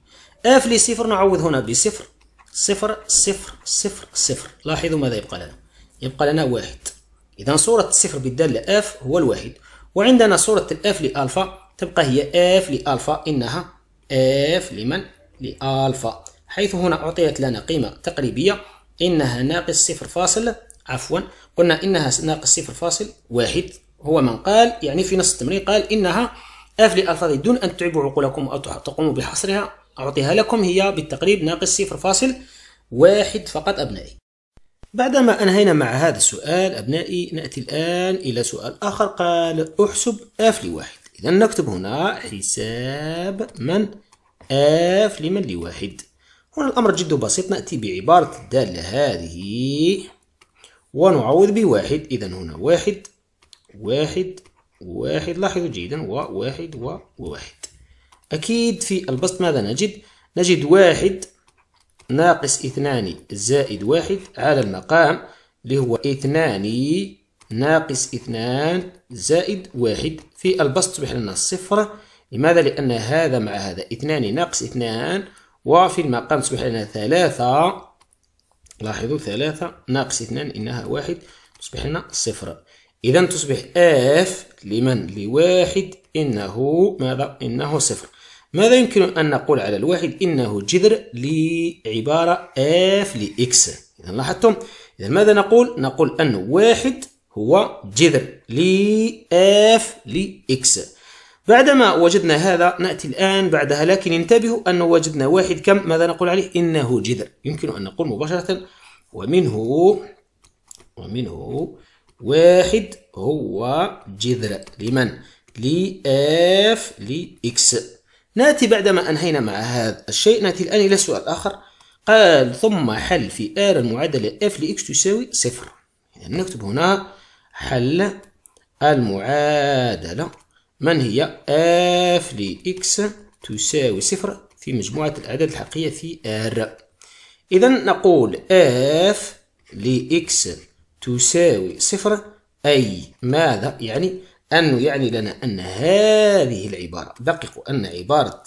اف لي صفر نعوض هنا بصفر صفر صفر صفر صفر لاحظوا ماذا يبقى لنا يبقى لنا واحد إذا صورة الصفر بالدالة اف هو الواحد وعندنا صورة الاف لألفا تبقى هي اف لألفا إنها اف لمن؟ لألفا حيث هنا أعطيت لنا قيمة تقريبية إنها ناقص صفر فاصل عفوا قلنا إنها ناقص صفر فاصل واحد هو من قال يعني في نص التمرين قال إنها اف لألفا دون أن تتعبوا عقولكم أو تقوموا بحصرها أعطيها لكم هي بالتقريب ناقص صفر فاصل واحد فقط أبنائي بعدما أنهينا مع هذا السؤال أبنائي نأتي الآن إلى سؤال آخر قال أحسب آف لواحد إذا نكتب هنا حساب من آف لمن لواحد هنا الأمر جد بسيط نأتي بعبارة الدالة هذه ونعوض بواحد إذا هنا واحد واحد واحد لاحظوا جيدا وواحد وواحد أكيد في البسط ماذا نجد؟ نجد واحد ناقص اثنان زائد واحد على المقام اللي هو اثنان ناقص اثنان زائد واحد في البسط تصبح لنا صفر لماذا؟ لأن هذا مع هذا اثنان ناقص اثنان وفي المقام تصبح لنا ثلاثة لاحظوا ثلاثة ناقص اثنان إنها واحد تصبح لنا صفر إذا تصبح اف لمن لواحد إنه ماذا؟ إنه صفر ماذا يمكن أن نقول على الواحد إنه جذر لعبارة f لx إذا لاحظتم إذا ماذا نقول نقول أن واحد هو جذر ل f لx بعدما وجدنا هذا نأتي الآن بعدها لكن انتبهوا أن وجدنا واحد كم ماذا نقول عليه إنه جذر يمكن أن نقول مباشرة ومنه ومنه واحد هو جذر لمن ل f لإكس ناتي بعدما أنهينا مع هذا الشيء ناتي الآن إلى سؤال آخر قال ثم حل في ار المعادلة اف لإكس تساوي صفر يعني نكتب هنا حل المعادلة من هي اف لإكس تساوي صفر في مجموعة الأعداد الحقيقية في ار إذا نقول اف لإكس تساوي صفر أي ماذا يعني أنه يعني لنا أن هذه العبارة دققوا أن عبارة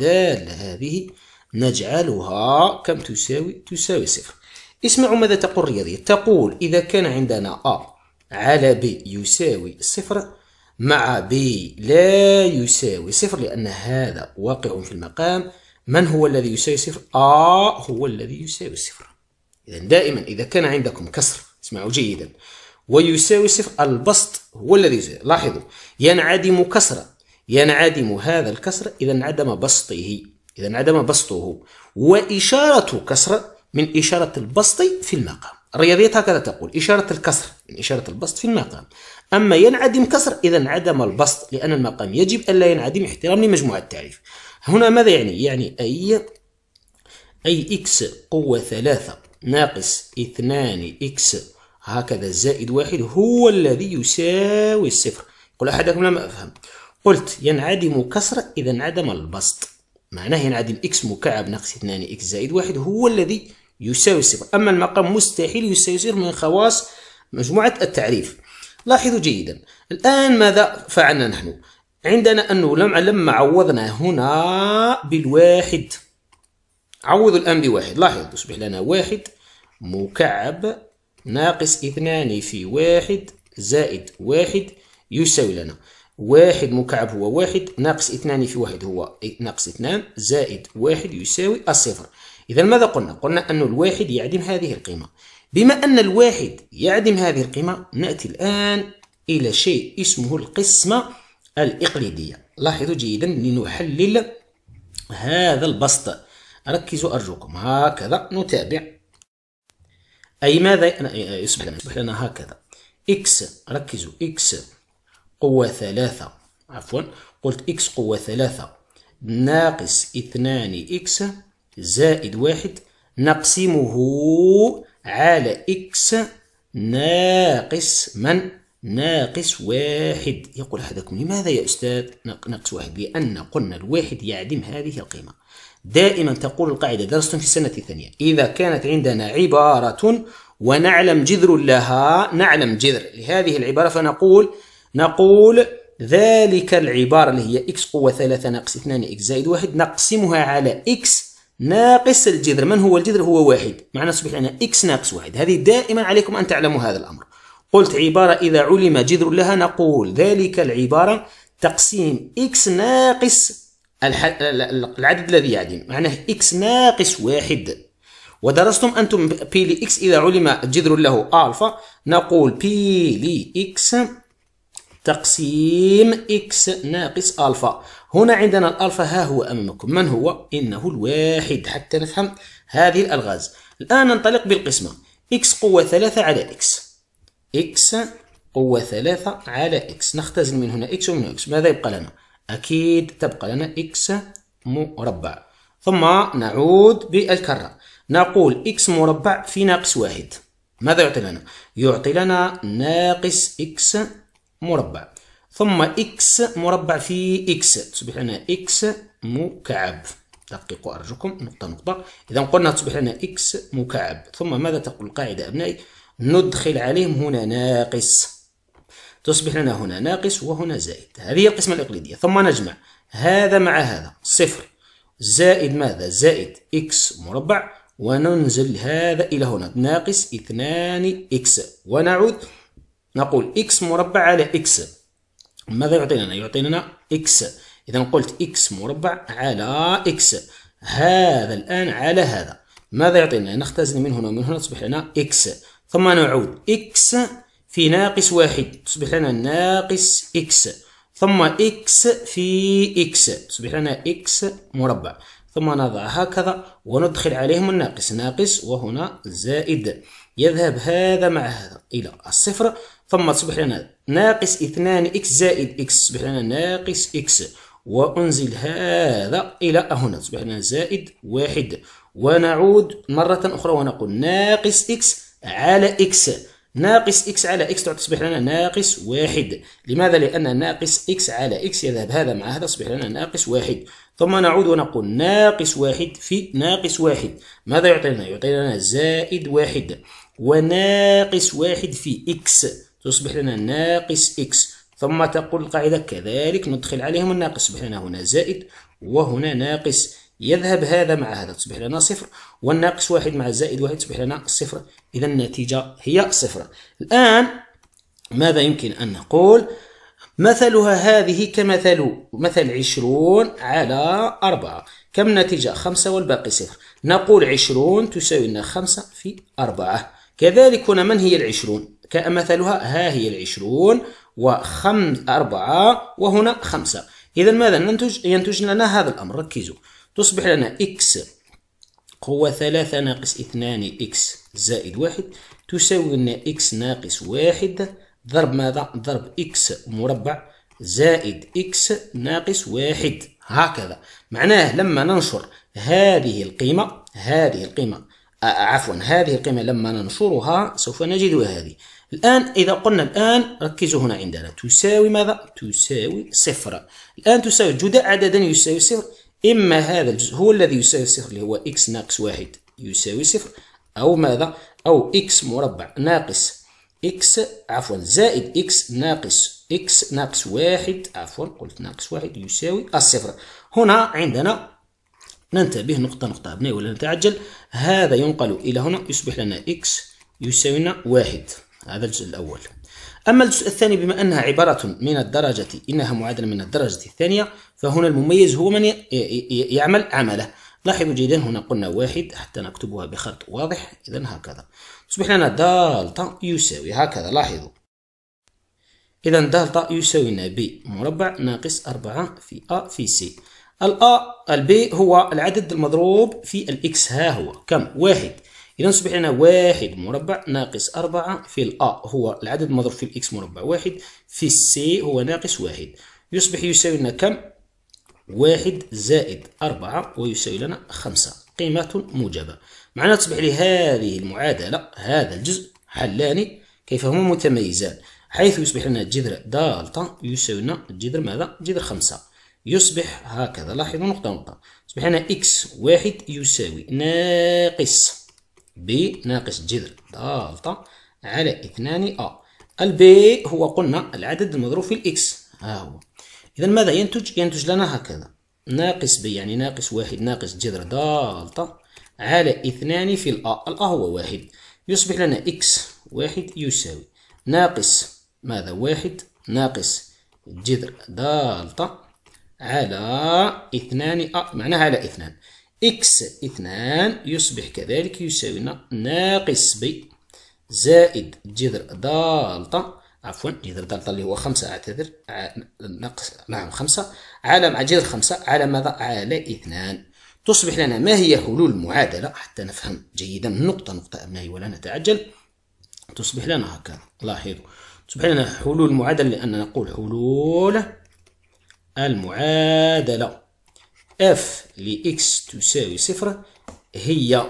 دال هذه نجعلها كم تساوي تساوي صفر اسمعوا ماذا تقول الرياضية تقول إذا كان عندنا أ على ب يساوي صفر مع ب لا يساوي صفر لأن هذا واقع في المقام من هو الذي يساوي صفر؟ أ هو الذي يساوي صفر إذا دائما إذا كان عندكم كسر اسمعوا جيدا ويساوي صفر البسط هو الذي يساوي لاحظوا ينعدم كسرة ينعدم هذا الكسر إذا انعدم بسطه إذا انعدم بسطه وإشارة كسرة من إشارة البسط في المقام الرياضيات هكذا تقول إشارة الكسر من إشارة البسط في المقام أما ينعدم كسر إذا انعدم البسط لأن المقام يجب ألا ينعدم احترام لمجموعة التعريف هنا ماذا يعني؟ يعني أي أي إكس قوة ثلاثة ناقص اثنان إكس هكذا زائد واحد هو الذي يساوي الصفر قل أحدكم لم أفهم قلت ينعدم كسر إذا انعدم البسط معناه ينعدم إكس مكعب ناقص 2 إكس زائد واحد هو الذي يساوي الصفر أما المقام مستحيل يساوي صفر من خواص مجموعة التعريف لاحظوا جيدا الآن ماذا فعلنا نحن عندنا أنه لما عوضنا هنا بالواحد عوضوا الآن بواحد لاحظ تصبح لنا واحد مكعب ناقص اثنان في واحد زائد واحد يساوي لنا واحد مكعب هو واحد ناقص اثنان في واحد هو ناقص اثنان زائد واحد يساوي الصفر إذا ماذا قلنا؟ قلنا أن الواحد يعدم هذه القيمة بما أن الواحد يعدم هذه القيمة نأتي الآن إلى شيء اسمه القسمة الإقليدية لاحظوا جيدا لنحلل هذا البسط ركزوا أرجوكم هكذا نتابع أي ماذا يصبح لنا يصبح لنا هكذا إكس ركزوا إكس قوة ثلاثة عفوا قلت إكس قوة ثلاثة ناقص اثنان إكس زائد واحد نقسمه على إكس ناقص من ناقص واحد يقول أحدكم لماذا يا أستاذ ناقص واحد لأن قلنا الواحد يعدم هذه القيمة دائما تقول القاعدة درستم في السنة الثانية إذا كانت عندنا عبارة ونعلم جذر لها نعلم جذر لهذه العبارة فنقول نقول ذلك العبارة اللي هي x قوة 3 ناقص 2 x زائد 1 نقسمها على x ناقص الجذر من هو الجذر هو واحد معنى صبح لنا x ناقص واحد هذه دائما عليكم أن تعلموا هذا الأمر قلت عبارة إذا علم جذر لها نقول ذلك العبارة تقسيم x ناقص العدد الذي يعدم معناه إكس ناقص واحد ودرستم أنتم بي لي إكس إذا علم جذر له ألفا نقول بي لي إكس تقسيم إكس ناقص ألفا هنا عندنا الألفا ها هو أمامكم من هو؟ إنه الواحد حتى نفهم هذه الألغاز الآن ننطلق بالقسمة إكس قوة ثلاثة على إكس إكس قوة ثلاثة على إكس نختزل من هنا إكس ومن هنا إكس ماذا يبقى لنا؟ أكيد تبقى لنا إكس مربع ثم نعود بالكرة نقول إكس مربع في ناقص واحد ماذا يعطي لنا؟ يعطي لنا ناقص إكس مربع ثم إكس مربع في إكس تصبح لنا إكس مكعب دقيقوا أرجوكم نقطة نقطة إذا قلنا تصبح لنا إكس مكعب ثم ماذا تقول القاعدة أبنائي؟ ندخل عليهم هنا ناقص تصبح لنا هنا ناقص وهنا زائد هذه القسمة الإقليدية ثم نجمع هذا مع هذا صفر زائد ماذا زائد إكس مربع وننزل هذا إلى هنا ناقص اثنان إكس ونعود نقول إكس مربع على إكس ماذا يعطينا يعطينا إكس إذا قلت إكس مربع على إكس هذا الآن على هذا ماذا يعطينا نختزل من هنا ومن هنا تصبح لنا إكس ثم نعود إكس في ناقص واحد تصبح لنا ناقص إكس ثم إكس في إكس تصبح لنا إكس مربع ثم نضع هكذا وندخل عليهم الناقص ناقص وهنا زائد يذهب هذا مع هذا إلى الصفر ثم تصبح لنا ناقص اثنان إكس زائد إكس تصبح لنا ناقص إكس وأنزل هذا إلى هنا تصبح لنا زائد واحد ونعود مرة أخرى ونقول ناقص إكس على إكس ناقص x على x تصبح لنا ناقص واحد لماذا؟ لأن ناقص x على x يذهب هذا مع هذا تصبح لنا ناقص واحد ثم نعود ونقول ناقص واحد في ناقص واحد ماذا يعطينا؟ يعطينا زائد واحد وناقص واحد في x تصبح لنا ناقص x ثم تقول القاعدة كذلك ندخل عليهم الناقص يصبح لنا هنا زائد وهنا ناقص يذهب هذا مع هذا تصبح لنا صفر والناقص واحد مع الزائد واحد تصبح لنا صفر إذا النتيجة هي صفر الآن ماذا يمكن أن نقول مثلها هذه كمثل مثل عشرون على أربعة كم النتيجة خمسة والباقي صفر نقول عشرون تساوي لنا خمسة في أربعة كذلك هنا من هي العشرون كمثلها ها هي العشرون وخمس أربعة وهنا خمسة إذا ماذا ننتج ينتج لنا هذا الأمر ركزوا تصبح لنا إكس قوة ثلاثة ناقص اثنان إكس زائد واحد تساوي لنا إكس ناقص واحد ضرب ماذا؟ ضرب إكس مربع زائد إكس ناقص واحد هكذا معناه لما ننشر هذه القيمة هذه القيمة آه، آه، عفوا هذه القيمة لما ننشرها سوف نجدها هذه الآن إذا قلنا الآن ركزوا هنا عندنا تساوي ماذا؟ تساوي صفر الآن تساوي جدع عددا يساوي صفر إما هذا الجزء هو الذي يساوي صفر اللي هو إكس ناقص واحد يساوي صفر أو ماذا أو إكس مربع ناقص إكس عفوا زائد إكس ناقص إكس ناقص واحد عفوا قلت ناقص واحد يساوي الصفر هنا عندنا ننتبه نقطة نقطة أبنائي ولا نتعجل هذا ينقل إلى هنا يصبح لنا إكس يساوينا واحد هذا الجزء الأول أما الجزء الثاني بما أنها عبارة من الدرجة إنها معادلة من الدرجة الثانية فهنا المميز هو من يعمل عمله لاحظوا جيدا هنا قلنا واحد حتى نكتبها بخط واضح إذا هكذا تصبح لنا دالتا يساوي هكذا لاحظوا إذا يساوي لنا ب مربع ناقص أربعة في أ في سي الأ البي هو العدد المضروب في الإكس ها هو كم واحد إذا أصبح لنا واحد مربع ناقص أربعة في الأ هو العدد المضروب في الإكس مربع واحد في السي هو ناقص واحد يصبح يساوي لنا كم؟ واحد زائد أربعة ويساوي لنا خمسة قيمة موجبة معناها تصبح لي هذه المعادلة هذا الجزء حلان كيف هما متميزان حيث يصبح لنا جذر دالتا يساوي لنا جذر ماذا؟ جذر خمسة يصبح هكذا لاحظوا نقطة نقطة يصبح لنا إكس واحد يساوي ناقص ب ناقص جذر دالتا على اثنان أ البي هو قلنا العدد المضروب في الإكس ها هو إذا ماذا ينتج؟ ينتج لنا هكذا ناقص ب يعني ناقص واحد ناقص جذر دالتا على اثنان في الأ الأ هو واحد يصبح لنا إكس واحد يساوي ناقص ماذا واحد ناقص جذر دالتا على اثنان أ معناها على اثنان إكس اثنان يصبح كذلك يساوي لنا ناقص بي زائد جذر دالتا عفوا جذر دالتا اللي هو خمسة أعتذر نقص نعم خمسة على مع جذر خمسة على ماذا؟ على اثنان تصبح لنا ما هي حلول المعادلة حتى نفهم جيدا نقطة نقطة أبنائي ولا نتعجل تصبح لنا هكذا لاحظوا تصبح لنا حلول المعادلة لأن نقول حلول المعادلة اف لإكس تساوي صفر هي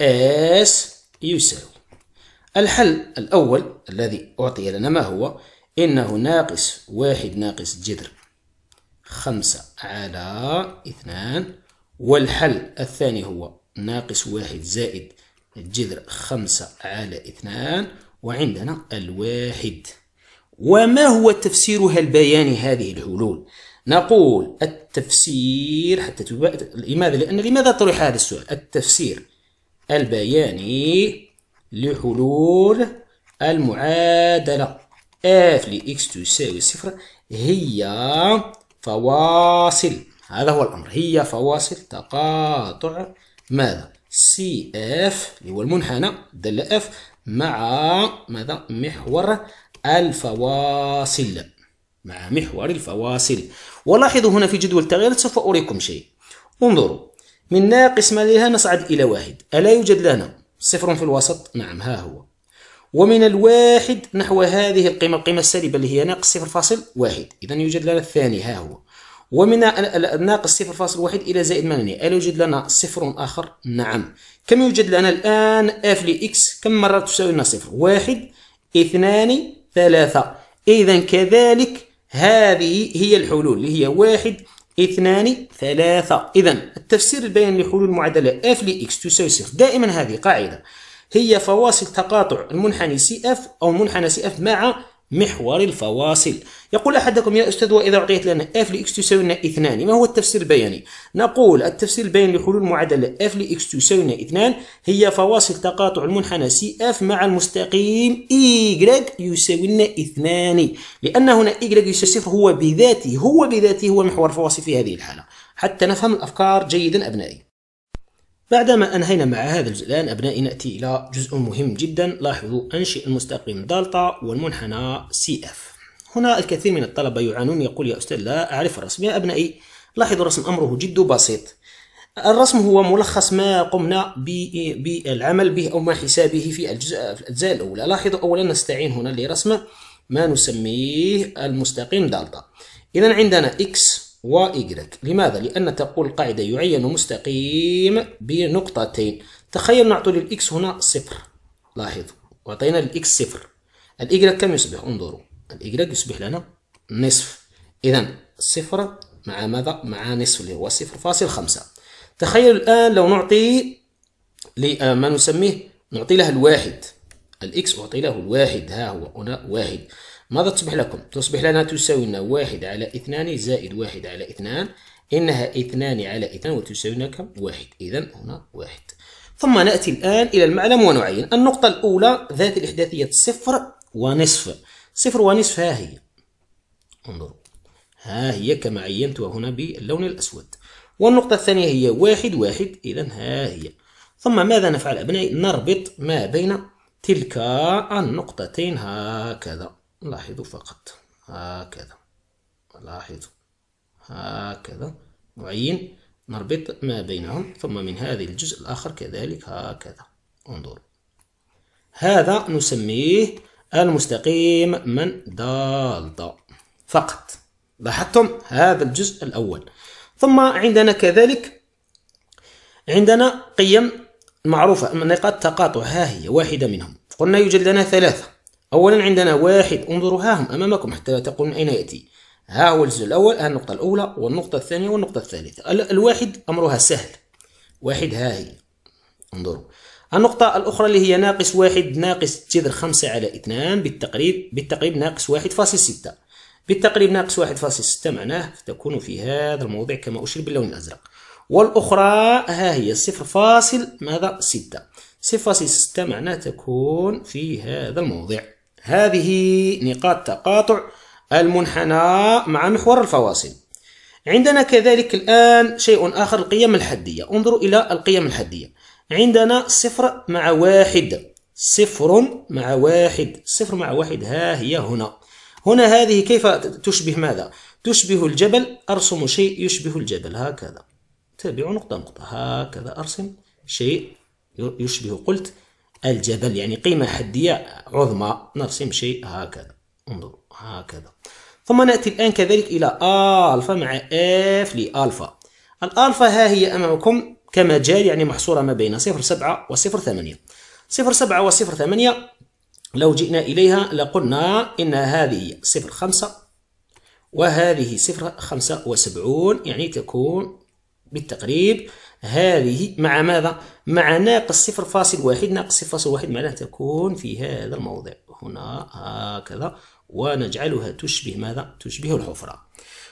اس يساوي الحل الأول الذي أعطي لنا ما هو إنه ناقص واحد ناقص جذر خمسة على اثنان والحل الثاني هو ناقص واحد زائد جذر خمسة على اثنان وعندنا الواحد وما هو تفسيرها البياني هذه الحلول نقول التفسير حتى لماذا؟ لأن لماذا طرح هذا السؤال؟ التفسير البياني لحلول المعادلة اف لاكس تساوي صفر هي فواصل هذا هو الأمر هي فواصل تقاطع ماذا؟ سي اف اللي هو المنحنى دل اف مع ماذا؟ محور الفواصل مع محور الفواصل ولاحظوا هنا في جدول التغييرات سوف أريكم شيء انظروا من ناقص ما لها نصعد إلى واحد ألا يوجد لنا صفر في الوسط نعم ها هو ومن الواحد نحو هذه القيمة القيمة السالبة اللي هي ناقص صفر فاصل واحد إذا يوجد لنا الثاني ها هو ومن ناقص صفر فاصل واحد إلى زائد ثمانية ألا يوجد لنا صفر آخر نعم كم يوجد لنا الآن اف لإكس كم مرة تساوي لنا صفر واحد اثنان ثلاثة إذا كذلك هذه هي الحلول اللي هي واحد اثنان ثلاثة إذا التفسير البيان لحلول معادلة f لx تساوي صفر دائما هذه قاعدة هي فواصل تقاطع المنحنى سي اف أو المنحنى سي اف مع محور الفواصل يقول أحدكم يا أستاذ وإذا أعطيت لنا اف لاكس تساوي لنا اثنان ما هو التفسير البياني؟ نقول التفسير البياني لحلول معادلة اف لاكس تساوي لنا اثنان هي فواصل تقاطع المنحنى سي اف مع المستقيم y يساوي لنا اثنان لأن هنا y يساوي صفر هو بذاته هو بذاته هو محور الفواصل في هذه الحالة حتى نفهم الأفكار جيدا أبنائي بعدما أنهينا مع هذا الجزء الآن أبنائي نأتي إلى جزء مهم جدا لاحظوا أنشئ المستقيم دالتا والمنحنى سي اف هنا الكثير من الطلبة يعانون يقول يا أستاذ لا أعرف الرسم يا أبنائي لاحظوا الرسم أمره جد بسيط الرسم هو ملخص ما قمنا بالعمل به أو ما حسابه في الجزء في الأجزاء الأولى لاحظوا أولا نستعين هنا لرسم ما نسميه المستقيم دالتا إذا عندنا إكس وإجريك لماذا؟ لأن تقول قاعدة يعين مستقيم بنقطتين تخيل نعطي للإكس هنا صفر لاحظوا وأعطينا للإكس صفر الإجريك كم يصبح؟ انظروا الإجريك يصبح لنا نصف إذا صفر مع ماذا؟ مع نصف اللي هو صفر فاصل خمسة تخيل الآن لو نعطي لما آه، نسميه نعطي لها الواحد الإكس أعطي له الواحد ها هو هنا واحد ماذا تصبح لكم؟ تصبح لنا تساوي لنا واحد على اثنان زائد واحد على اثنان إنها اثنان على اثنان وتساوي لنا كم؟ واحد إذا هنا واحد ثم نأتي الآن إلى المعلم ونعين النقطة الأولى ذات الإحداثية صفر ونصف صفر ونصف ها هي انظروا ها هي كما عينتها هنا باللون الأسود والنقطة الثانية هي واحد واحد إذا ها هي ثم ماذا نفعل أبنائي؟ نربط ما بين تلك النقطتين هكذا لاحظوا فقط هكذا لاحظوا هكذا نعين نربط ما بينهم ثم من هذا الجزء الآخر كذلك هكذا انظروا هذا نسميه المستقيم من دالتا فقط لاحظتم هذا الجزء الأول ثم عندنا كذلك عندنا قيم معروفة نقاط تقاطع ها هي واحدة منهم قلنا يوجد لنا ثلاثة أولا عندنا واحد انظروا ها هم أمامكم حتى لا تقول من أين يأتي ها هو الجزء الأول ها النقطة الأولى والنقطة الثانية والنقطة الثالثة الواحد أمرها سهل واحد ها هي انظروا النقطة الأخرى اللي هي ناقص واحد ناقص جذر خمسة على اثنان بالتقريب بالتقريب ناقص واحد فاصل ستة بالتقريب ناقص واحد فاصل ستة معناه تكون في هذا الموضع كما أشير باللون الأزرق والأخرى ها هي صفر فاصل ماذا ستة صفر فاصل ستة معناها تكون في هذا الموضع هذه نقاط تقاطع المنحنى مع محور الفواصل عندنا كذلك الآن شيء آخر القيم الحدية انظروا إلى القيم الحدية عندنا صفر مع واحد صفر مع واحد صفر مع واحد ها هي هنا هنا هذه كيف تشبه ماذا؟ تشبه الجبل أرسم شيء يشبه الجبل هكذا تتبع نقطة نقطة هكذا أرسم شيء يشبه قلت الجبل يعني قيمة حدية عظمى نرسم شيء هكذا انظروا هكذا ثم نأتي الآن كذلك إلى ألفا مع إف لألفا الألفا ها هي أمامكم كمجال يعني محصورة ما بين صفر سبعة وصفر ثمانية صفر سبعة وصفر ثمانية لو جئنا إليها لقلنا إن هذه صفر خمسة وهذه صفر خمسة وسبعون يعني تكون بالتقريب هذه مع ماذا؟ مع ناقص 0.1 ناقص 0.1 معناها تكون في هذا الموضع هنا هكذا ونجعلها تشبه ماذا؟ تشبه الحفرة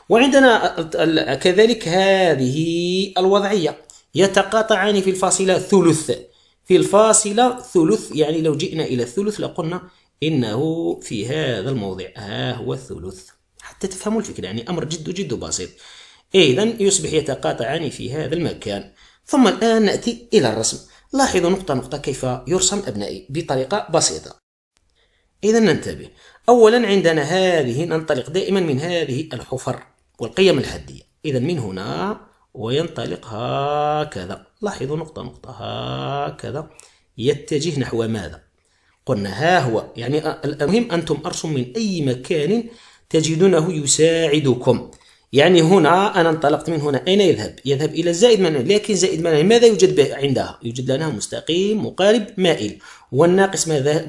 وعندنا كذلك هذه الوضعية يتقاطعان في الفاصلة ثلث في الفاصلة ثلث يعني لو جئنا إلى الثلث لقلنا إنه في هذا الموضع ها هو الثلث حتى تفهموا الفكرة يعني أمر جد جد بسيط إذا يصبح يتقاطعان في هذا المكان ثم الآن نأتي إلى الرسم لاحظوا نقطة نقطة كيف يرسم أبنائي بطريقة بسيطة إذا ننتبه أولا عندنا هذه ننطلق دائما من هذه الحفر والقيم الحدية إذا من هنا وينطلق هكذا لاحظوا نقطة نقطة هكذا يتجه نحو ماذا قلنا ها هو يعني آه، المهم أنتم أرسم من أي مكان تجدونه يساعدكم يعني هنا أنا انطلقت من هنا أين يذهب؟ يذهب إلى زائد مناعي لكن زائد مناعي ماذا يوجد به عندها؟ يوجد لنا مستقيم مقارب مائل والناقص ماذا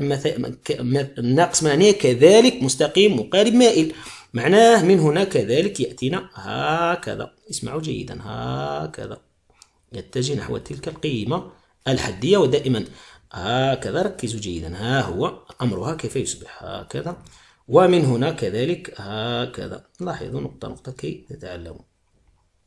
الناقص مناعي كذلك مستقيم مقارب مائل معناه من هنا كذلك يأتينا هكذا اسمعوا جيدا هكذا يتجه نحو تلك القيمة الحدية ودائما هكذا ركزوا جيدا ها هو أمرها كيف يصبح هكذا ومن هنا كذلك هكذا لاحظوا نقطة نقطة كي تتعلموا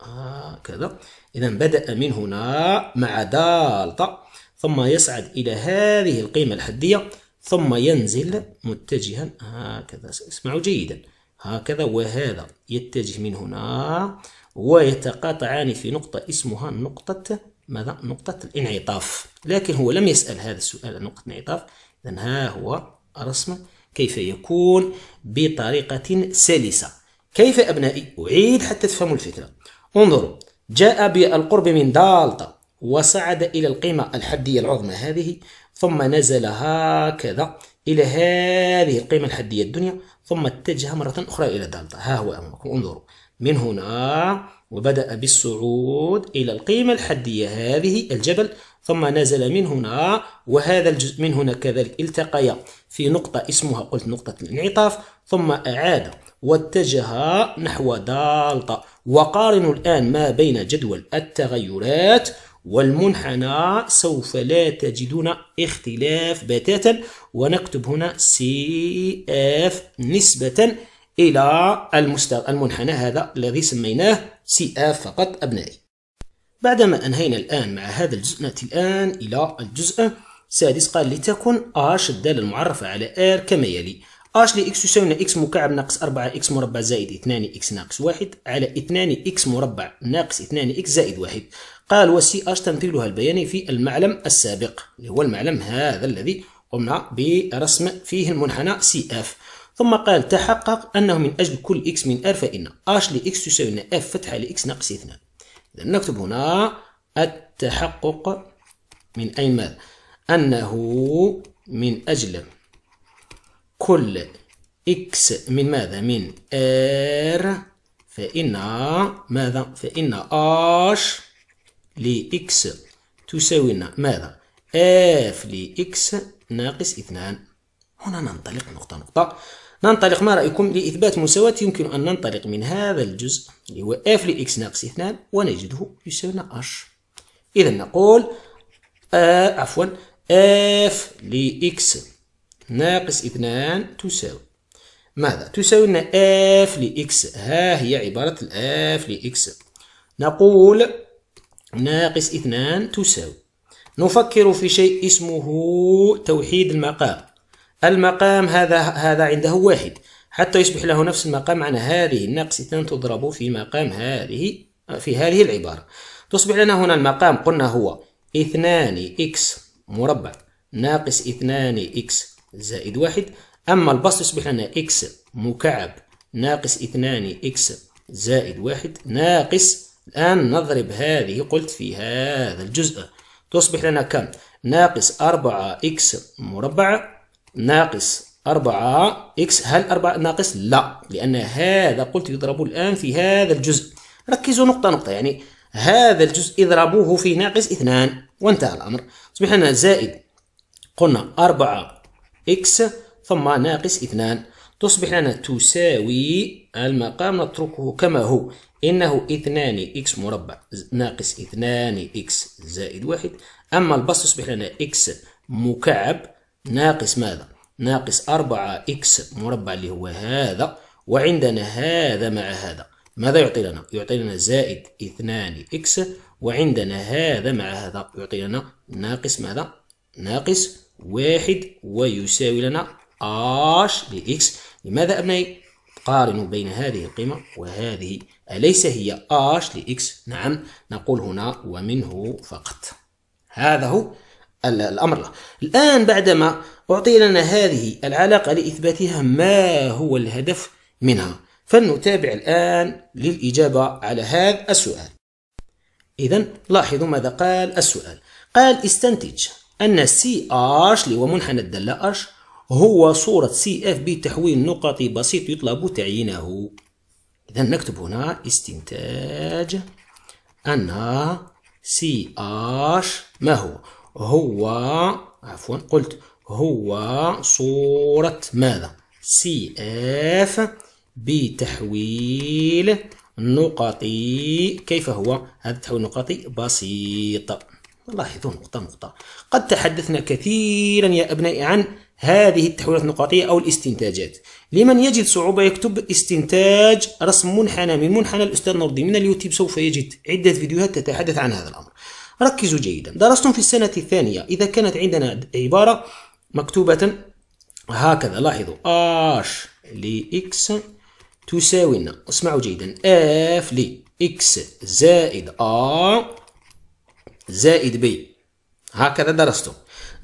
هكذا إذا بدأ من هنا مع دالتا ثم يصعد إلى هذه القيمة الحدية ثم ينزل متجها هكذا اسمعوا جيدا هكذا وهذا يتجه من هنا ويتقاطعان في نقطة اسمها نقطة ماذا؟ نقطة الانعطاف لكن هو لم يسأل هذا السؤال عن نقطة الانعطاف إذا ها هو رسم كيف يكون بطريقة سلسة كيف أبنائي أعيد حتى تفهموا الفكرة انظروا جاء بالقرب من دالتا وصعد إلى القيمة الحدية العظمى هذه ثم نزل هكذا إلى هذه القيمة الحدية الدنيا ثم اتجه مرة أخرى إلى دالتا ها هو أمامكم انظروا من هنا وبدأ بالصعود إلى القيمة الحدية هذه الجبل ثم نزل من هنا وهذا الجزء من هنا كذلك التقيا في نقطة اسمها قلت نقطة الانعطاف ثم أعاد واتجه نحو دالتا وقارنوا الآن ما بين جدول التغيرات والمنحنى سوف لا تجدون اختلاف بتاتا ونكتب هنا سي اف نسبة إلى المنحنى هذا الذي سميناه سي اف فقط أبنائي بعدما أنهينا الآن مع هذا الجزء نأتي الآن إلى الجزء السادس قال لتكن اش الدالة المعرفة على R كما يلي اش لإكس يساوينا اكس مكعب ناقص 4 اكس مربع زائد 2 اكس ناقص 1 على 2 اكس مربع ناقص 2 اكس زائد 1 قال وسي اش تمثيلها البياني في المعلم السابق اللي هو المعلم هذا الذي قمنا برسم فيه المنحنى سي اف ثم قال تحقق انه من اجل كل اكس من R فان اش لإكس يساوينا اف فتحة لإكس ناقص 2 إذا نكتب هنا التحقق من أي ماذا أنه من أجل كل إكس من ماذا من R فإن ماذا فإن اش لإكس تساوي لنا ماذا اف لإكس ناقص اثنان هنا ننطلق نقطة نقطة ننطلق ما رأيكم لإثبات مساواة يمكن أن ننطلق من هذا الجزء اللي هو f لx ناقص 2 ونجده يساوي h إذا نقول آه عفوا f لx ناقص 2 تساوي ماذا؟ تساوي لنا f لx ها هي عبارة f لx نقول ناقص 2 تساوي نفكر في شيء اسمه توحيد المقام المقام هذا هذا عنده واحد حتى يصبح له نفس المقام عن هذه الناقص تضرب في مقام هذه في هذه العبارة تصبح لنا هنا المقام قلنا هو 2 إكس مربع ناقص 2 إكس زائد واحد أما البسط يصبح لنا إكس مكعب ناقص 2 إكس زائد واحد ناقص الآن نضرب هذه قلت في هذا الجزء تصبح لنا كم؟ ناقص 4 إكس مربع ناقص 4 اكس هل 4 ناقص لا لان هذا قلت يضرب الان في هذا الجزء ركزوا نقطه نقطه يعني هذا الجزء اضربوه في ناقص 2 وانتهى الامر اصبح لنا زائد قلنا 4 اكس ثم ناقص 2 تصبح لنا تساوي المقام نتركه كما هو إنه 2 إكس مربع ناقص 2 إكس زائد 1 أما البسط تصبح لنا إكس مكعب ناقص ماذا؟ ناقص 4 إكس مربع اللي هو هذا وعندنا هذا مع هذا ماذا يعطي لنا؟ يعطي لنا زائد 2 إكس وعندنا هذا مع هذا يعطي لنا ناقص ماذا؟ ناقص واحد ويساوي لنا اش لإكس لماذا أبنائي؟ قارنوا بين هذه القيمة وهذه أليس هي اش لإكس؟ نعم نقول هنا ومنه فقط هذا هو الأمر له الآن بعدما أعطي لنا هذه العلاقة لإثباتها ما هو الهدف منها فلنتابع الآن للإجابة على هذا السؤال إذا لاحظوا ماذا قال السؤال قال استنتج أن ارش اللي هو منحنى الدالة ارش هو صورة CF بتحويل نقطي بسيط يطلب تعيينه إذا نكتب هنا استنتاج أن اش ما هو هو عفوا قلت هو صورة ماذا سي اف بتحويل نقطي كيف هو هذا التحويل النقطي بسيط لاحظوا نقطة نقطة قد تحدثنا كثيرا يا أبنائي عن هذه التحويلات النقطية أو الاستنتاجات لمن يجد صعوبة يكتب استنتاج رسم منحنى من منحنى الأستاذ نور الدين من اليوتيوب سوف يجد عدة فيديوهات تتحدث عن هذا الأمر ركزوا جيدا درستم في السنة الثانية إذا كانت عندنا عبارة مكتوبة هكذا لاحظوا اش لإكس تساوي لنا اسمعوا جيدا اف لإكس زائد ا زائد بي هكذا درستم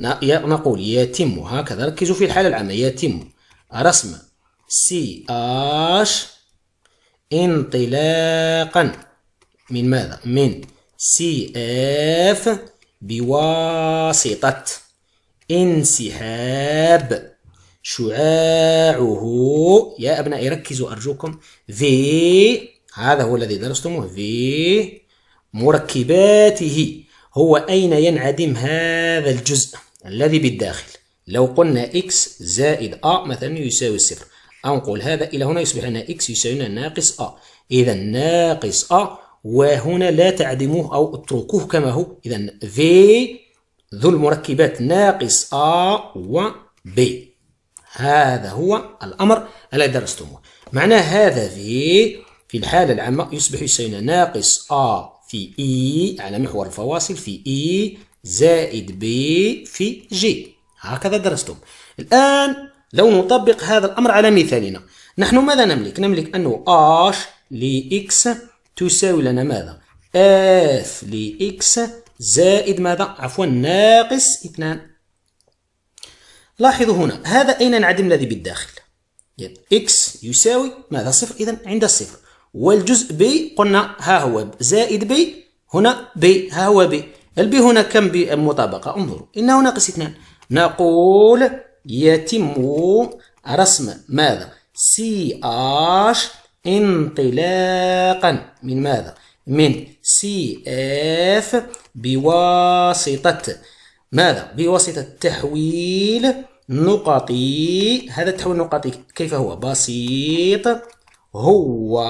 نقول يتم هكذا ركزوا في الحالة العامة يتم رسم سي اش انطلاقا من ماذا؟ من سي اف بواسطة انسحاب شعاعه يا أبنائي ركزوا أرجوكم في هذا هو الذي درستموه في مركباته هو أين ينعدم هذا الجزء الذي بالداخل لو قلنا x زائد a مثلا يساوي الصفر أنقل هذا إلى هنا يصبح لنا x يساوي لنا ناقص a إذا ناقص a وهنا لا تعدموه أو اتركوه كما هو إذا في ذو المركبات ناقص A و B هذا هو الأمر الذي درستموه معناه هذا في في الحالة العامة يصبح يساوي ناقص A في E على محور الفواصل في E زائد B في G هكذا درستم الآن لو نطبق هذا الأمر على مثالنا نحن ماذا نملك؟ نملك أنه H لإكس تساوي لنا ماذا اف آه، لإكس زائد ماذا عفوا ناقص اثنان لاحظوا هنا هذا أين نعدم الذي بالداخل يعني إكس يساوي ماذا صفر إذا عند الصفر والجزء بي قلنا ها هو زائد بي هنا بي ها هو بي البي هنا كم بمطابقة انظروا إنه ناقص اثنان نقول يتم رسم ماذا سي اش انطلاقا من ماذا؟ من سي اف بواسطة ماذا؟ بواسطة تحويل نقطي هذا التحويل النقطي كيف هو؟ بسيط هو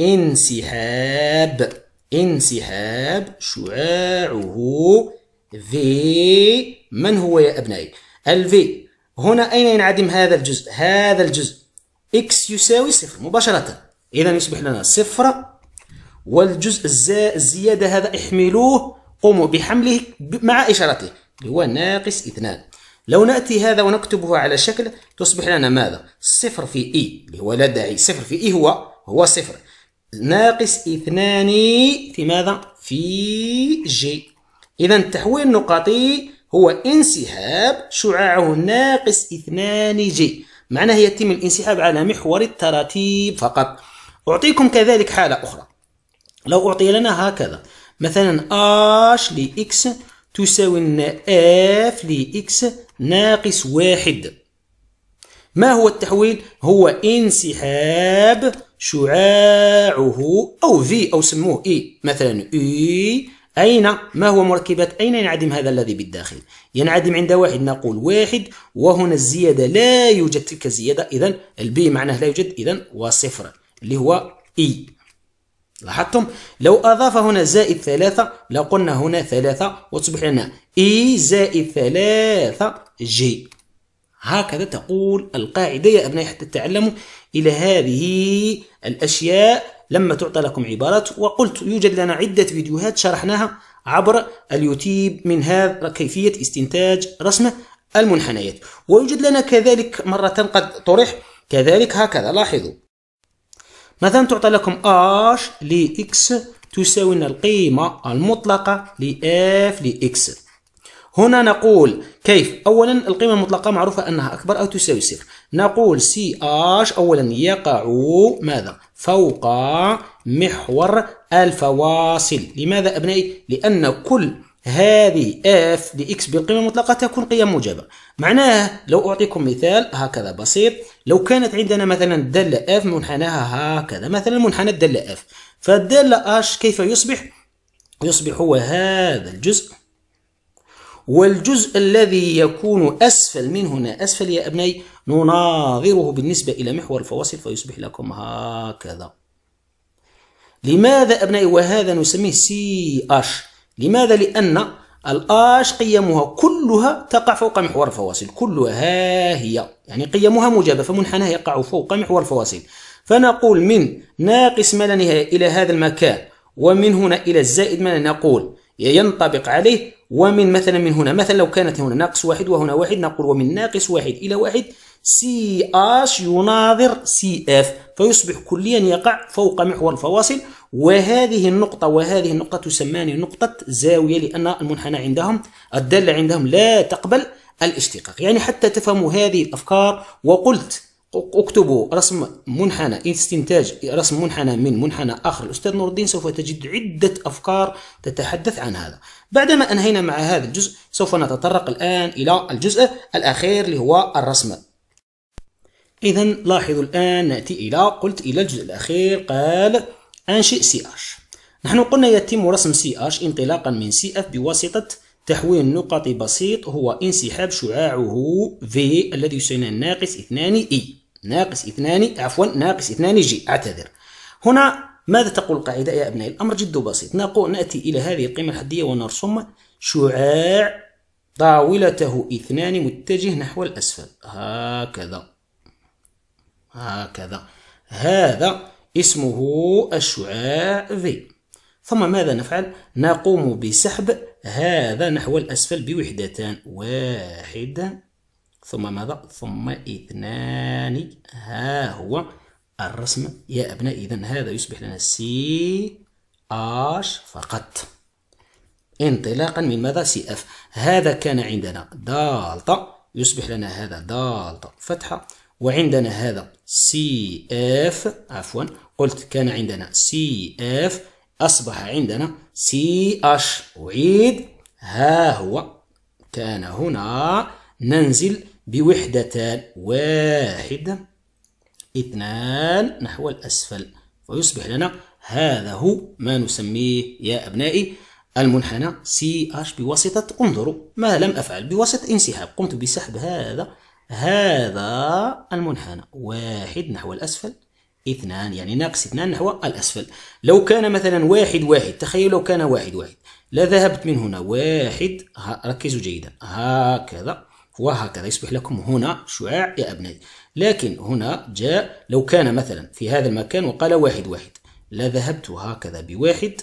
انسحاب انسحاب شعاعه في من هو يا أبنائي؟ الفي هنا أين ينعدم هذا الجزء؟ هذا الجزء إكس يساوي صفر مباشرة إذا يصبح لنا صفر والجزء الزيادة هذا احملوه قوموا بحمله مع إشارته اللي هو ناقص اثنان لو نأتي هذا ونكتبه على شكل تصبح لنا ماذا؟ صفر في إي e، اللي هو لا داعي صفر في إي e هو هو صفر ناقص اثنان في ماذا؟ في جي إذا التحويل النقطي هو انسحاب شعاعه ناقص اثنان جي معناه يتم الانسحاب على محور التراتيب فقط أعطيكم كذلك حالة أخرى لو أعطي لنا هكذا مثلا اش لإكس تساوي لنا اف لإكس ناقص واحد ما هو التحويل؟ هو انسحاب شعاعه أو في أو سموه اي مثلا اي e أين ما هو مركبات أين ينعدم هذا الذي بالداخل ينعدم عند واحد نقول واحد وهنا الزيادة لا يوجد تلك الزيادة إذا البي معناه لا يوجد إذا وصفر اللي هو إي e. لاحظتم لو أضاف هنا زائد ثلاثة لقلنا هنا ثلاثة وتصبح لنا إي e زائد ثلاثة جي هكذا تقول القاعدة يا أبنائي حتى تتعلموا إلى هذه الأشياء لما تعطى لكم عبارات وقلت يوجد لنا عدة فيديوهات شرحناها عبر اليوتيوب من هذا كيفية استنتاج رسمة المنحنيات ويوجد لنا كذلك مرة قد طرح كذلك هكذا لاحظوا مثلا تعطى لكم ل اكس تساوي القيمة المطلقة ل اكس هنا نقول كيف أولا القيمة المطلقة معروفة أنها أكبر أو تساوي صفر نقول سي اش أولا يقع ماذا فوق محور الفواصل لماذا أبنائي لأن كل هذه اف لاكس بالقيمة المطلقة تكون قيم موجبة معناه لو أعطيكم مثال هكذا بسيط لو كانت عندنا مثلا دالة اف منحناها هكذا مثلا منحنى الدالة اف فالدالة اش كيف يصبح؟ يصبح هو هذا الجزء والجزء الذي يكون أسفل من هنا أسفل يا ابنائي نناظره بالنسبة إلى محور الفواصل فيصبح لكم هكذا لماذا أبنائي وهذا نسميه سي اش لماذا لأن الاش قيمها كلها تقع فوق محور الفواصل كلها ها هي يعني قيمها موجبة فمنحناها يقع فوق محور الفواصل فنقول من ناقص ما لا نهاية إلى هذا المكان ومن هنا إلى الزائد ما نقول ينطبق عليه ومن مثلا من هنا مثلا لو كانت هنا ناقص واحد وهنا واحد نقول ومن ناقص واحد إلى واحد سي اش يناظر سي اف فيصبح كليا يقع فوق محور الفواصل وهذه النقطة وهذه النقطة تسمان نقطة زاوية لأن المنحنى عندهم الدالة عندهم لا تقبل الاشتقاق يعني حتى تفهموا هذه الأفكار وقلت اكتبوا رسم منحنى استنتاج رسم منحنى من منحنى آخر الأستاذ نور الدين سوف تجد عدة أفكار تتحدث عن هذا بعدما أنهينا مع هذا الجزء سوف نتطرق الآن إلى الجزء الأخير اللي هو الرسم إذا لاحظوا الآن نأتي إلى قلت إلى الجزء الأخير قال أنشئ سي أش نحن قلنا يتم رسم سي أش انطلاقا من سي أف بواسطة تحويل نقط بسيط هو انسحاب شعاعه في الذي يسمى ناقص 2 إي e. ناقص 2 عفوا ناقص 2 جي أعتذر هنا ماذا تقول القاعدة يا أبنائي الأمر جد بسيط نقول نأتي إلى هذه القيمة الحدية ونرسم شعاع طاولته اثنان متجه نحو الأسفل هكذا هكذا هذا اسمه الشعاع في ثم ماذا نفعل؟ نقوم بسحب هذا نحو الأسفل بوحدتان واحد ثم ماذا؟ ثم اثنان ها هو الرسم يا أبناء إذا هذا يصبح لنا سي آش فقط انطلاقا من ماذا؟ سي أف هذا كان عندنا دالتا يصبح لنا هذا دالتا فتحة وعندنا هذا سي اف عفوا قلت كان عندنا سي اف أصبح عندنا سي اش أعيد ها هو كان هنا ننزل بوحدتان واحد اثنان نحو الأسفل ويصبح لنا هذا هو ما نسميه يا أبنائي المنحنى سي اش بواسطة انظروا ما لم أفعل بواسطة انسحاب قمت بسحب هذا هذا المنحنى واحد نحو الأسفل اثنان يعني ناقص اثنان نحو الأسفل لو كان مثلا واحد واحد تخيل لو كان واحد واحد لذهبت من هنا واحد ركزوا جيدا هكذا وهكذا يصبح لكم هنا شعاع يا أبنائي لكن هنا جاء لو كان مثلا في هذا المكان وقال واحد واحد لذهبت هكذا بواحد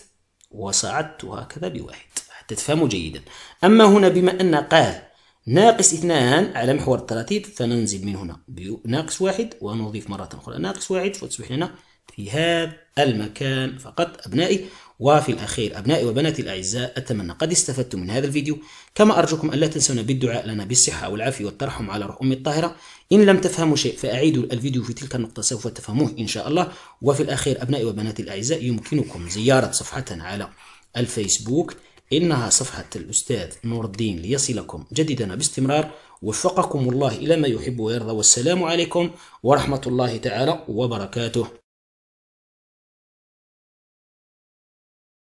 وصعدت هكذا بواحد حتى تفهموا جيدا أما هنا بما أن قال ناقص اثنان على محور التراتيب فننزل من هنا بناقص واحد ونضيف مرة أخرى ناقص واحد فتصبح لنا في هذا المكان فقط أبنائي وفي الأخير أبنائي وبناتي الأعزاء أتمنى قد استفدتم من هذا الفيديو كما أرجوكم ألا تنسونا بالدعاء لنا بالصحة والعافية والترحم على روح أمي الطاهرة إن لم تفهموا شيء فأعيدوا الفيديو في تلك النقطة سوف تفهموه إن شاء الله وفي الأخير أبنائي وبناتي الأعزاء يمكنكم زيارة صفحتنا على الفيسبوك إنها صفحة الأستاذ نور الدين ليصلكم جديدا باستمرار وفقكم الله إلى ما يحب ويرضى والسلام عليكم ورحمة الله تعالى وبركاته